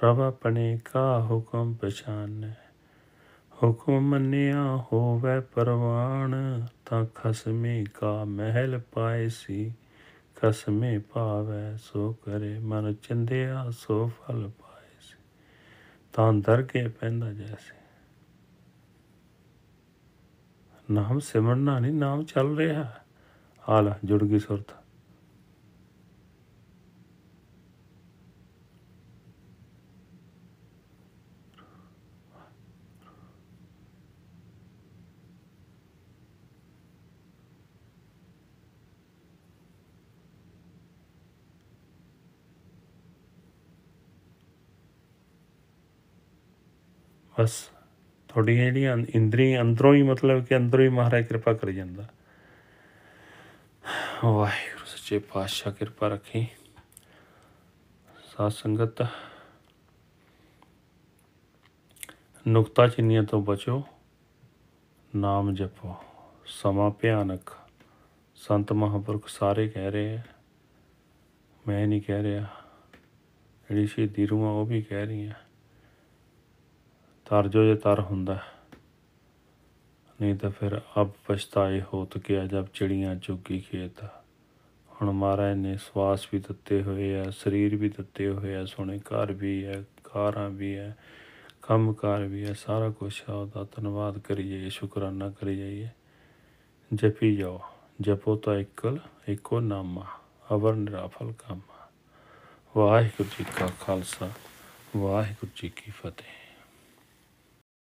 ਪ੍ਰਭ ਆਪਣੇ ਕਾ ਹੁਕਮ ਪਛਾਨੈ ਹੁਕਮ ਮੰਨਿਆ ਹੋਵੇ ਪਰਵਾਨ ਤਾਂ ਖਸਮੇ ਕਾ ਮਹਿਲ ਪਾਏ ਸੀ ਖਸਮੇ ਪਾਵੇ ਸੋ ਕਰੇ ਮਨ ਚੰਦਿਆ ਸੋ ਫਲ ਪਾਏ ਸੀ ਤਾਂ ਦਰ ਕੇ ਪੈਂਦਾ ਜੈਸੇ ਨਾਮ ਸਿਮਰਨਾ ਨਹੀਂ ਨਾਮ ਚੱਲ ਰਿਹਾ ਹਾਲ ਜੁੜ ਗਈ ਸੁਰਤ ਬਸ ਤੁਹਾਡੀਆਂ ਜਿਹੜੀਆਂ ਇੰਦਰੀ ਅੰਦਰੋਂ ਹੀ ਮਤਲਬ ਕਿ ਅੰਦਰੋਂ ਹੀ ਮਹਾਰਾਜ ਕਿਰਪਾ ਕਰੀ ਜਾਂਦਾ ਵਾਹਿਗੁਰੂ ਸੱਚੇ ਪਾਤਸ਼ਾਹ ਕਿਰਪਾ ਰੱਖੀ ਸਾਧ ਸੰਗਤ ਨੁਕਤਾ ਚਿੰਨੀਆਂ ਤੋਂ ਬਚੋ ਨਾਮ ਜਪੋ ਸਮਾਂ ਭਿਆਨਕ ਸੰਤ ਮਹਾਂਪੁਰਖ ਸਾਰੇ ਕਹਿ ਰਹੇ ਆ ਮੈਂ ਨਹੀਂ ਕਹਿ ਰਿਹਾ ਜਿਹੜੀ ਸ਼ਹੀਦੀ ਰੂਹਾਂ ਉਹ ਵੀ ਕਹਿ ਰਹੀਆਂ ਤਰ ਜੋ ਜੇ ਤਰ ਹੁੰਦਾ ਨਹੀਂ ਤਾਂ ਫਿਰ ਅਬ ਪਛਤਾਏ ਹੋਤ ਗਿਆ ਜਬ ਚਿੜੀਆਂ ਚੁੱਕੀ ਖੇਤ ਹੁਣ ਮਾਰਾ ਨੇ ਸਵਾਸ ਵੀ ਦਿੱਤੇ ਹੋਏ ਆ ਸਰੀਰ ਵੀ ਦਿੱਤੇ ਹੋਏ ਆ ਸੋਹਣੇ ਘਰ ਵੀ ਹੈ ਕਾਰਾਂ ਵੀ ਹੈ ਕਰ ਵੀ ਹੈ ਸਾਰਾ ਕੁਝ ਆ ਦਾ ਧੰਨਵਾਦ ਕਰੀਏ ਸ਼ੁਕਰਾਨਾ ਕਰੀ ਜਾਈਏ ਜਪੀ ਜਾਓ ਜਪੋ ਤਾਂ ਇਕਲ ਇਕੋ ਨਾਮਾ ਅਵਰ ਨਿਰਾਫਲ ਕਾਮਾ ਵਾਹਿਗੁਰੂ ਜੀ ਕਾ ਖਾਲਸਾ ਵਾਹਿਗੁਰੂ ਜੀ ਕੀ ਫਤਿਹ